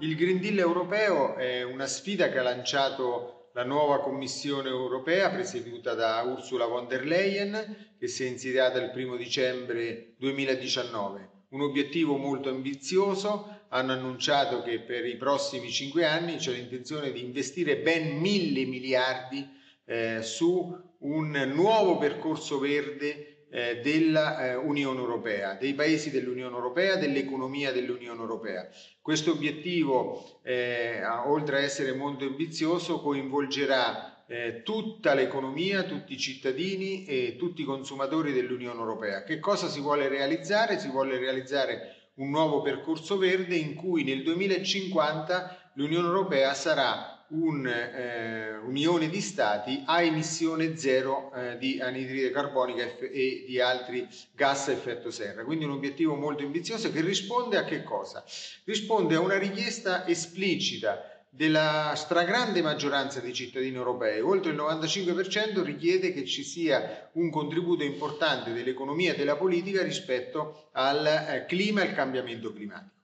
Il Green Deal europeo è una sfida che ha lanciato la nuova Commissione europea presieduta da Ursula von der Leyen che si è insediata il 1 dicembre 2019. Un obiettivo molto ambizioso, hanno annunciato che per i prossimi cinque anni c'è l'intenzione di investire ben mille miliardi eh, su un nuovo percorso verde eh, dell'Unione eh, Europea, dei paesi dell'Unione Europea, dell'economia dell'Unione Europea. Questo obiettivo, eh, oltre a essere molto ambizioso, coinvolgerà eh, tutta l'economia, tutti i cittadini e tutti i consumatori dell'Unione Europea. Che cosa si vuole realizzare? Si vuole realizzare un nuovo percorso verde in cui nel 2050 l'Unione Europea sarà un'unione eh, di stati a emissione zero eh, di anidride carbonica e di altri gas a effetto serra. Quindi un obiettivo molto ambizioso che risponde a che cosa? Risponde a una richiesta esplicita della stragrande maggioranza dei cittadini europei, oltre il 95% richiede che ci sia un contributo importante dell'economia e della politica rispetto al eh, clima e al cambiamento climatico.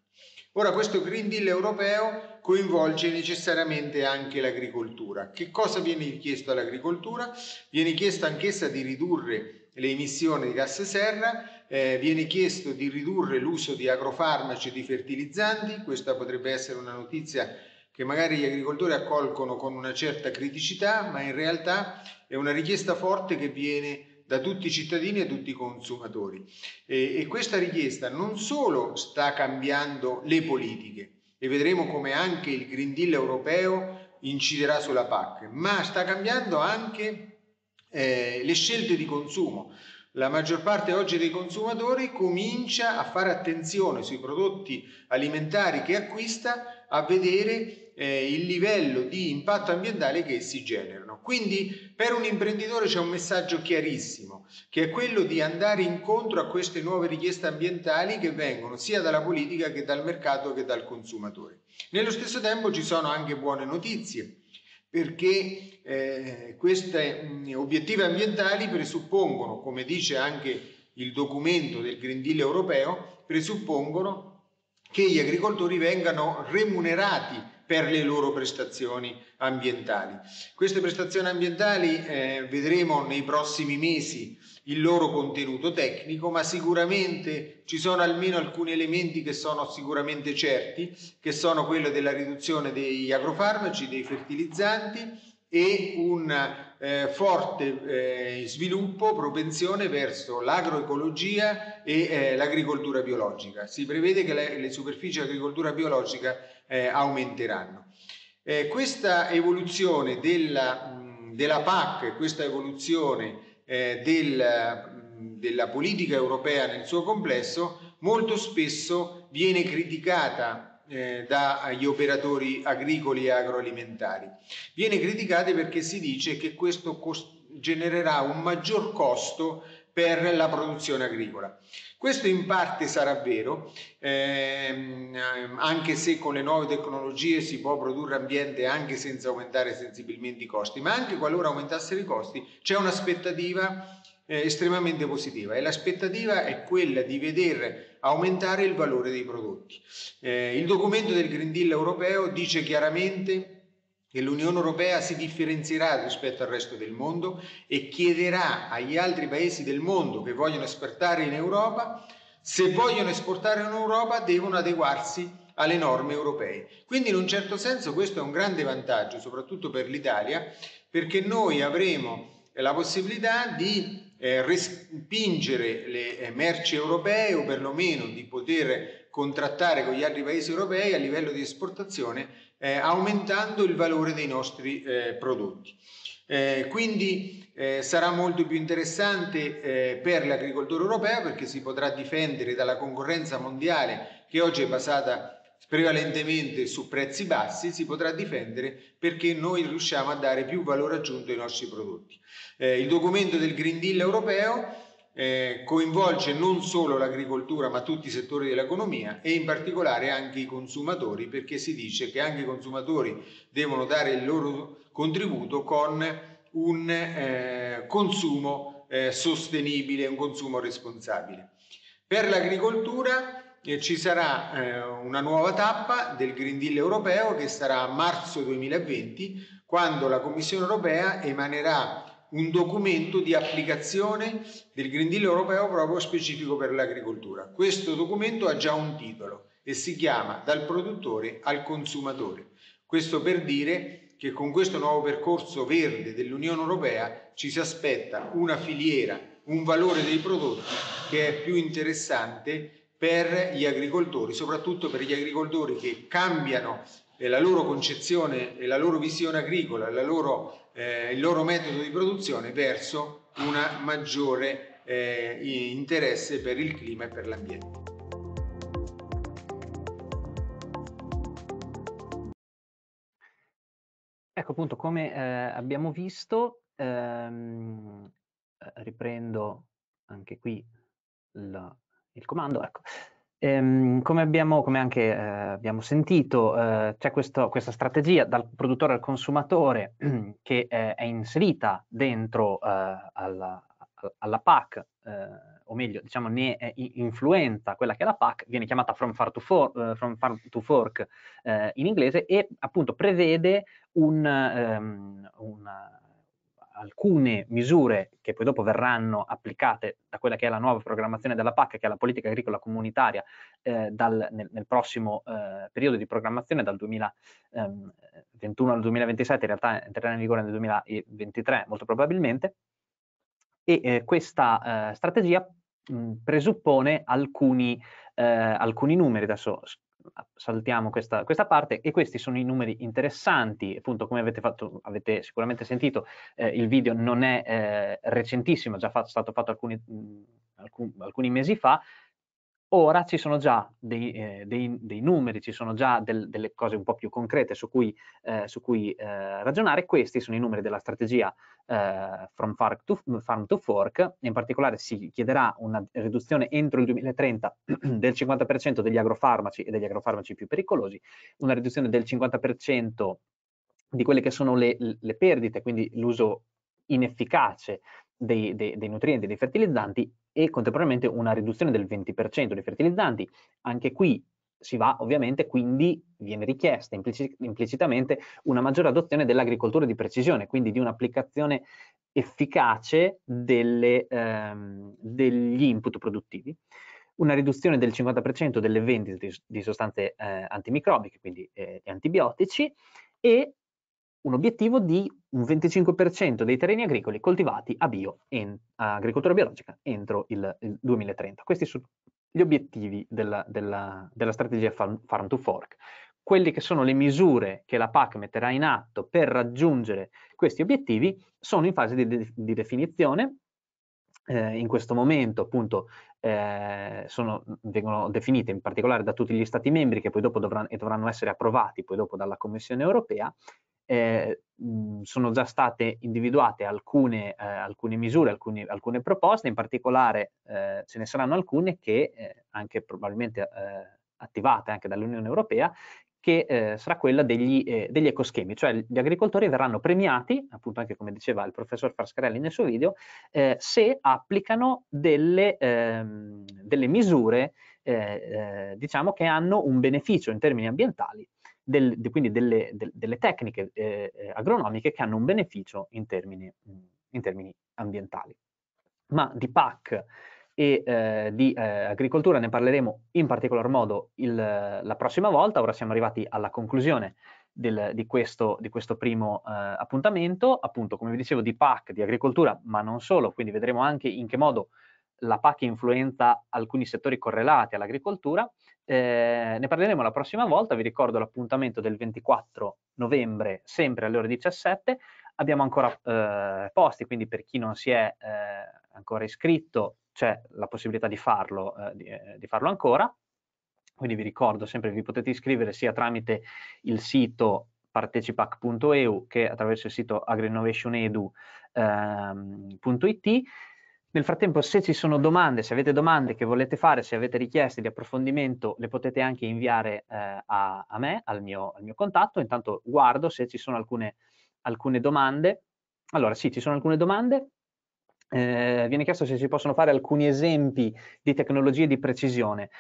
Ora questo Green Deal europeo coinvolge necessariamente anche l'agricoltura. Che cosa viene richiesto all'agricoltura? Viene chiesto anch'essa di ridurre le emissioni di gas serra, eh, viene chiesto di ridurre l'uso di agrofarmaci e di fertilizzanti, questa potrebbe essere una notizia che magari gli agricoltori accolgono con una certa criticità, ma in realtà è una richiesta forte che viene da tutti i cittadini e tutti i consumatori. E, e, questa richiesta non solo sta cambiando le politiche, e vedremo come anche il Green Deal europeo inciderà sulla PAC, ma sta cambiando anche eh, le scelte di consumo. La maggior parte oggi dei consumatori comincia a fare attenzione sui prodotti alimentari che acquista, a vedere eh, il livello di impatto ambientale che essi generano. Quindi per un imprenditore c'è un messaggio chiarissimo, che è quello di andare incontro a queste nuove richieste ambientali che vengono sia dalla politica che dal mercato che dal consumatore. Nello stesso tempo ci sono anche buone notizie perché eh, questi obiettivi ambientali presuppongono, come dice anche il documento del Green Deal europeo, presuppongono che gli agricoltori vengano remunerati per le loro prestazioni ambientali. Queste prestazioni ambientali eh, vedremo nei prossimi mesi il loro contenuto tecnico, ma sicuramente ci sono almeno alcuni elementi che sono sicuramente certi, che sono quello della riduzione degli agrofarmaci, dei fertilizzanti e un eh, forte eh, sviluppo, propensione verso l'agroecologia e eh, l'agricoltura biologica. Si prevede che le, le superfici di agricoltura biologica eh, aumenteranno. Eh, questa evoluzione della, mm, della PAC, questa evoluzione eh, del, mm, della politica europea nel suo complesso, molto spesso viene criticata eh, dagli operatori agricoli e agroalimentari. Viene criticata perché si dice che questo cost- genererà un maggior costo per la produzione agricola. Questo in parte sarà vero, ehm, anche se con le nuove tecnologie si può produrre ambiente anche senza aumentare sensibilmente i costi, ma anche qualora aumentassero i costi c'è un'aspettativa eh, estremamente positiva e l'aspettativa è quella di vedere aumentare il valore dei prodotti. Eh, il documento del Green Deal europeo dice chiaramente e l'Unione Europea si differenzierà rispetto al resto del mondo e chiederà agli altri paesi del mondo che vogliono esportare in Europa, se vogliono esportare in Europa devono adeguarsi alle norme europee. Quindi in un certo senso questo è un grande vantaggio, soprattutto per l'Italia, perché noi avremo la possibilità di eh, respingere le eh, merci europee o perlomeno di poter contrattare con gli altri paesi europei a livello di esportazione eh, aumentando il valore dei nostri eh, prodotti. Eh, quindi eh, sarà molto più interessante eh, per l'agricoltore europeo perché si potrà difendere dalla concorrenza mondiale che oggi è basata prevalentemente su prezzi bassi, si potrà difendere perché noi riusciamo a dare più valore aggiunto ai nostri prodotti. Eh, il documento del Green Deal europeo eh, coinvolge non solo l'agricoltura ma tutti i settori dell'economia e in particolare anche i consumatori perché si dice che anche i consumatori devono dare il loro contributo con un eh, consumo eh, sostenibile, un consumo responsabile. Per l'agricoltura eh, ci sarà eh, una nuova tappa del Green Deal europeo che sarà a marzo 2020 quando la Commissione europea emanerà un documento di applicazione del Green Deal europeo proprio specifico per l'agricoltura. Questo documento ha già un titolo e si chiama Dal produttore al consumatore. Questo per dire che con questo nuovo percorso verde dell'Unione europea ci si aspetta una filiera, un valore dei prodotti che è più interessante per gli agricoltori, soprattutto per gli agricoltori che cambiano e la loro concezione e la loro visione agricola, loro, eh, il loro metodo di produzione verso un maggiore eh, interesse per il clima e per l'ambiente. Ecco appunto, come eh, abbiamo visto, ehm, riprendo anche qui la, il comando, ecco, Ehm, come, abbiamo, come anche eh, abbiamo sentito, eh, c'è questo, questa strategia dal produttore al consumatore che eh, è inserita dentro eh, alla, alla PAC, eh, o meglio, diciamo, ne influenza quella che è la PAC, viene chiamata From Farm to, for, eh, from farm to Fork in inglese e appunto prevede un, um, una, alcune misure che poi dopo verranno applicate da quella che è la nuova programmazione della PAC, che è la politica agricola comunitaria, eh, dal, nel, nel, prossimo eh, periodo di programmazione, dal 2021 ehm, al 2027, in realtà entrerà in vigore nel 2023 molto probabilmente, e eh, questa eh, strategia mh, presuppone alcuni, eh, alcuni numeri, adesso saltiamo questa, questa, parte e questi sono i numeri interessanti, appunto come avete, fatto, avete sicuramente sentito eh, il video non è eh, recentissimo, è già fatto, stato fatto alcuni, mh, alcun, alcuni mesi fa, Ora ci sono già dei, eh, dei, dei numeri, ci sono già del, delle cose un po' più concrete su cui, eh, su cui eh, ragionare. Questi sono i numeri della strategia eh, From farm to, farm to, Fork. In particolare si chiederà una riduzione entro il 2030 del 50% degli agrofarmaci e degli agrofarmaci più pericolosi, una riduzione del 50% di quelle che sono le, le perdite, quindi l'uso inefficace dei, dei, dei, nutrienti, dei fertilizzanti e contemporaneamente una riduzione del 20% dei fertilizzanti. Anche qui si va ovviamente, quindi viene richiesta implicitamente una maggiore adozione dell'agricoltura di precisione, quindi di un'applicazione efficace delle, ehm, degli input produttivi una riduzione del 50% delle vendite di sostanze eh, antimicrobiche, quindi eh, antibiotici, e un obiettivo di un 25% dei terreni agricoli coltivati a bio, in, agricoltura biologica, entro il, il, 2030. Questi sono gli obiettivi della, della, della strategia farm, to Fork. Quelle che sono le misure che la PAC metterà in atto per raggiungere questi obiettivi sono in fase di, di definizione. Eh, in questo momento appunto eh, sono, vengono definite in particolare da tutti gli stati membri che poi dopo dovranno, e dovranno essere approvati poi dopo dalla Commissione europea eh, sono già state individuate alcune, eh, alcune misure, alcune, alcune, proposte, in particolare eh, ce ne saranno alcune che eh, anche probabilmente attivate anche dall'Unione Europea, che eh, sarà quella degli, eh, degli, ecoschemi, cioè gli agricoltori verranno premiati, appunto anche come diceva il professor Farscarelli nel suo video, eh, se applicano delle, ehm, delle misure diciamo che hanno un beneficio in termini ambientali del, de, quindi delle, de, delle tecniche eh, eh, agronomiche che hanno un beneficio in termini, mm, in termini ambientali. Ma di PAC e eh, di eh, agricoltura ne parleremo in particolar modo il, la prossima volta, ora siamo arrivati alla conclusione del, di, questo, di, questo, primo eh, appuntamento, appunto come vi dicevo di PAC, di agricoltura, ma non solo, quindi vedremo anche in che modo la PAC influenza alcuni settori correlati all'agricoltura eh, ne parleremo la prossima volta, vi ricordo l'appuntamento del 24 novembre, sempre alle ore 17. Abbiamo ancora eh, posti, quindi per chi non si è eh, ancora iscritto c'è la possibilità di farlo, eh, di, eh, di farlo ancora. Quindi vi ricordo sempre che vi potete iscrivere sia tramite il sito partecipac.eu che attraverso il sito agriinnovationedu.it ehm, nel frattempo, se ci sono domande, se avete domande che volete fare, se avete richieste di approfondimento, le potete anche inviare eh, a, a, me, al mio, al mio, contatto. Intanto guardo se ci sono alcune, alcune domande. Allora, sì, ci sono alcune domande. Eh, viene chiesto se si possono fare alcuni esempi di tecnologie di precisione.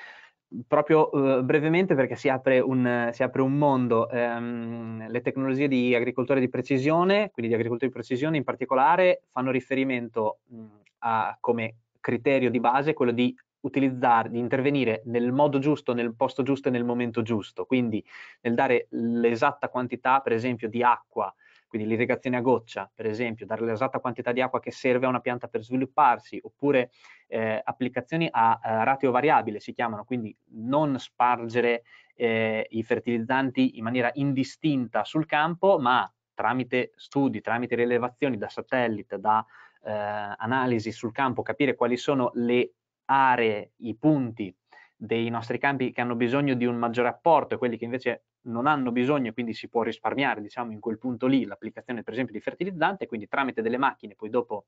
Proprio eh, brevemente perché si apre un, si apre un mondo, ehm, le tecnologie di agricoltore di precisione, quindi di agricoltore di precisione in particolare, fanno riferimento mh, mm, ha come criterio di base quello di utilizzare, di intervenire nel modo giusto, nel posto giusto e nel momento giusto, quindi nel dare l'esatta quantità, per esempio, di acqua, quindi l'irrigazione a goccia, per esempio, dare l'esatta quantità di acqua che serve a una pianta per svilupparsi, oppure eh, applicazioni a, a, eh, ratio variabile si chiamano, quindi non spargere eh, i fertilizzanti in maniera indistinta sul campo, ma tramite studi, tramite rilevazioni da satellite, da eh, analisi sul campo, capire quali sono le aree, i punti dei nostri campi che hanno bisogno di un maggiore apporto e quelli che invece non hanno bisogno e quindi si può risparmiare diciamo in quel punto lì l'applicazione per esempio di fertilizzante quindi tramite delle macchine poi dopo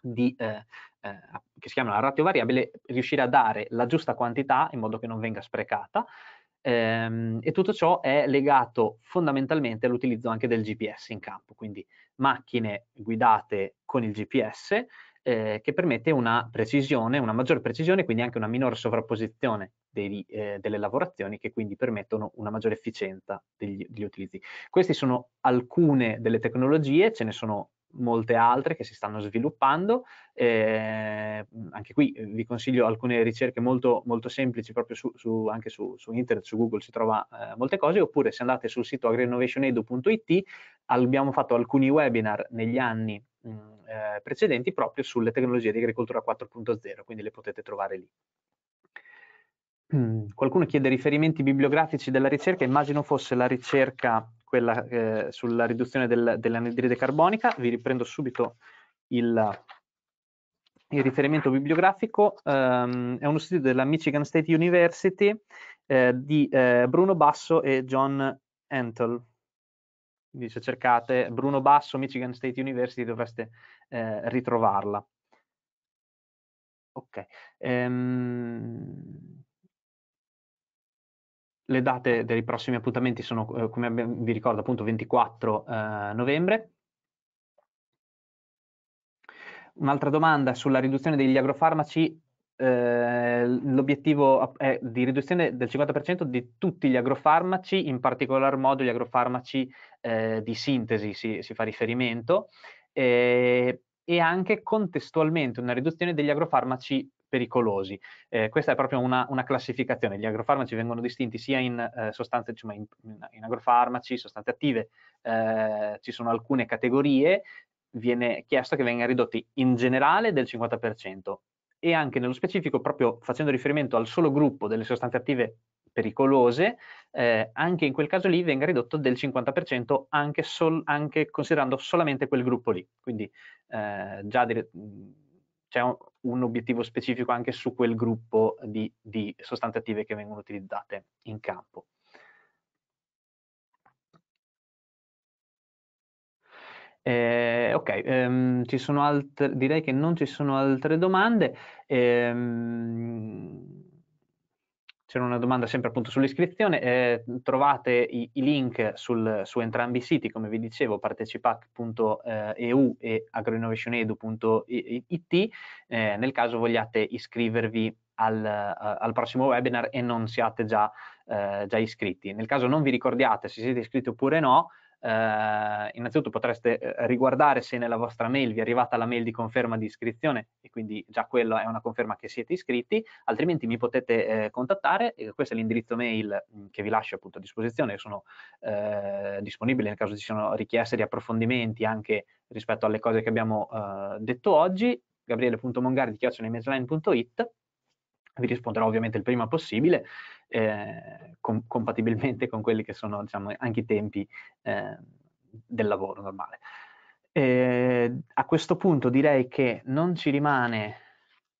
di, eh, eh, che si chiamano la ratio variabile riuscire a dare la giusta quantità in modo che non venga sprecata ehm, e tutto ciò è legato fondamentalmente all'utilizzo anche del GPS in campo quindi macchine guidate con il GPS eh, che permette una precisione, una maggiore precisione, quindi anche una minore sovrapposizione dei, eh, delle lavorazioni che quindi permettono una maggiore efficienza degli, degli, utilizzi. Queste sono alcune delle tecnologie, ce ne sono molte altre che si stanno sviluppando. Eh, anche qui eh, vi consiglio alcune ricerche molto, molto semplici, proprio su, su, anche su, su, internet, su Google si trova eh, molte cose, oppure se andate sul sito agrinovationedu.it abbiamo fatto alcuni webinar negli anni mh, mm, eh, precedenti proprio sulle tecnologie di agricoltura 4.0, quindi le potete trovare lì. Qualcuno chiede riferimenti bibliografici della ricerca, immagino fosse la ricerca quella eh, sulla riduzione del, dell'anidride carbonica, vi riprendo subito il, il riferimento bibliografico, ehm, è uno studio della Michigan State University eh, di eh, Bruno Basso e John Antel. Quindi se cercate Bruno Basso, Michigan State University, dovreste eh, ritrovarla. Ok. Ehm le date dei prossimi appuntamenti sono, eh, come vi ricordo, appunto 24 eh, novembre. Un'altra domanda sulla riduzione degli agrofarmaci. Eh, l'obiettivo è di riduzione del 50% di tutti gli agrofarmaci, in particolar modo gli agrofarmaci eh, di sintesi, si, si fa riferimento, eh, e anche contestualmente una riduzione degli agrofarmaci pericolosi. Eh, questa è proprio una, una, classificazione, gli agrofarmaci vengono distinti sia in, eh, sostanze, insomma, in, in agrofarmaci, sostanze attive, eh, ci sono alcune categorie, viene chiesto che vengano ridotti in generale del 50% e anche nello specifico, proprio facendo riferimento al solo gruppo delle sostanze attive pericolose, eh, anche in quel caso lì venga ridotto del 50% anche, sol anche considerando solamente quel gruppo lì. Quindi eh, già dire c'è un, un, obiettivo specifico anche su quel gruppo di, di sostanze attive che vengono utilizzate in campo. Eh, ok, ehm, direi che non ci sono altre domande. Ehm, c'era una domanda sempre appunto sull'iscrizione, eh, trovate i, i link sul, su entrambi i siti, come vi dicevo, partecipac.eu eh, e agroinnovationedu.it, eh, nel caso vogliate iscrivervi al, eh, al, prossimo webinar e non siate già, eh, già iscritti. Nel caso non vi ricordiate se siete iscritti oppure no, eh, innanzitutto potreste eh, riguardare se nella vostra mail vi è arrivata la mail di conferma di iscrizione e quindi già quello è una conferma che siete iscritti, altrimenti mi potete eh, contattare, questo è l'indirizzo mail mm, che vi lascio appunto a disposizione, sono eh, disponibile nel caso ci siano richieste di approfondimenti anche rispetto alle cose che abbiamo eh, detto oggi, gabriele.mongardi.it vi risponderò ovviamente il prima possibile, eh, com- compatibilmente con quelli che sono diciamo, anche i tempi eh, del lavoro normale. Eh, a questo punto direi che non ci rimane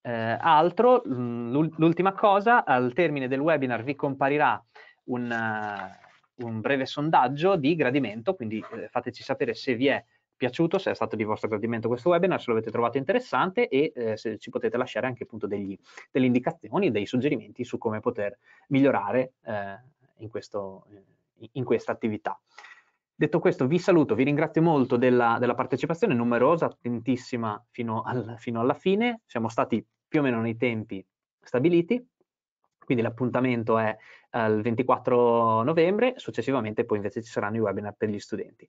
eh, altro. L'ultima cosa, al termine del webinar vi comparirà un, un breve sondaggio di gradimento, quindi eh, fateci sapere se vi è piaciuto, se è stato di vostro gradimento questo webinar, se lo avete trovato interessante e eh, se ci potete lasciare anche appunto degli, delle indicazioni, dei suggerimenti su come poter migliorare eh, in, questo, eh, in, questa attività. Detto questo, vi saluto, vi ringrazio molto della, della partecipazione numerosa, attentissima fino, al, fino alla fine, siamo stati più o meno nei tempi stabiliti, quindi l'appuntamento è il 24 novembre, successivamente poi invece ci saranno i webinar per gli studenti.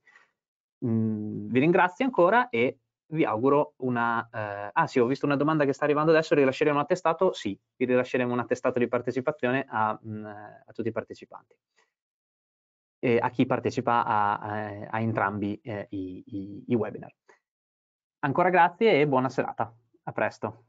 Mhmm, vi ringrazio ancora e vi auguro una... Eh, ah sì, ho visto una domanda che sta arrivando adesso, rilasceremo un attestato? Sì, vi rilasceremo un attestato di partecipazione a, mh, a tutti i partecipanti, e a chi partecipa a, a, eh, a entrambi eh, i, i, i webinar. Ancora grazie e buona serata, a presto.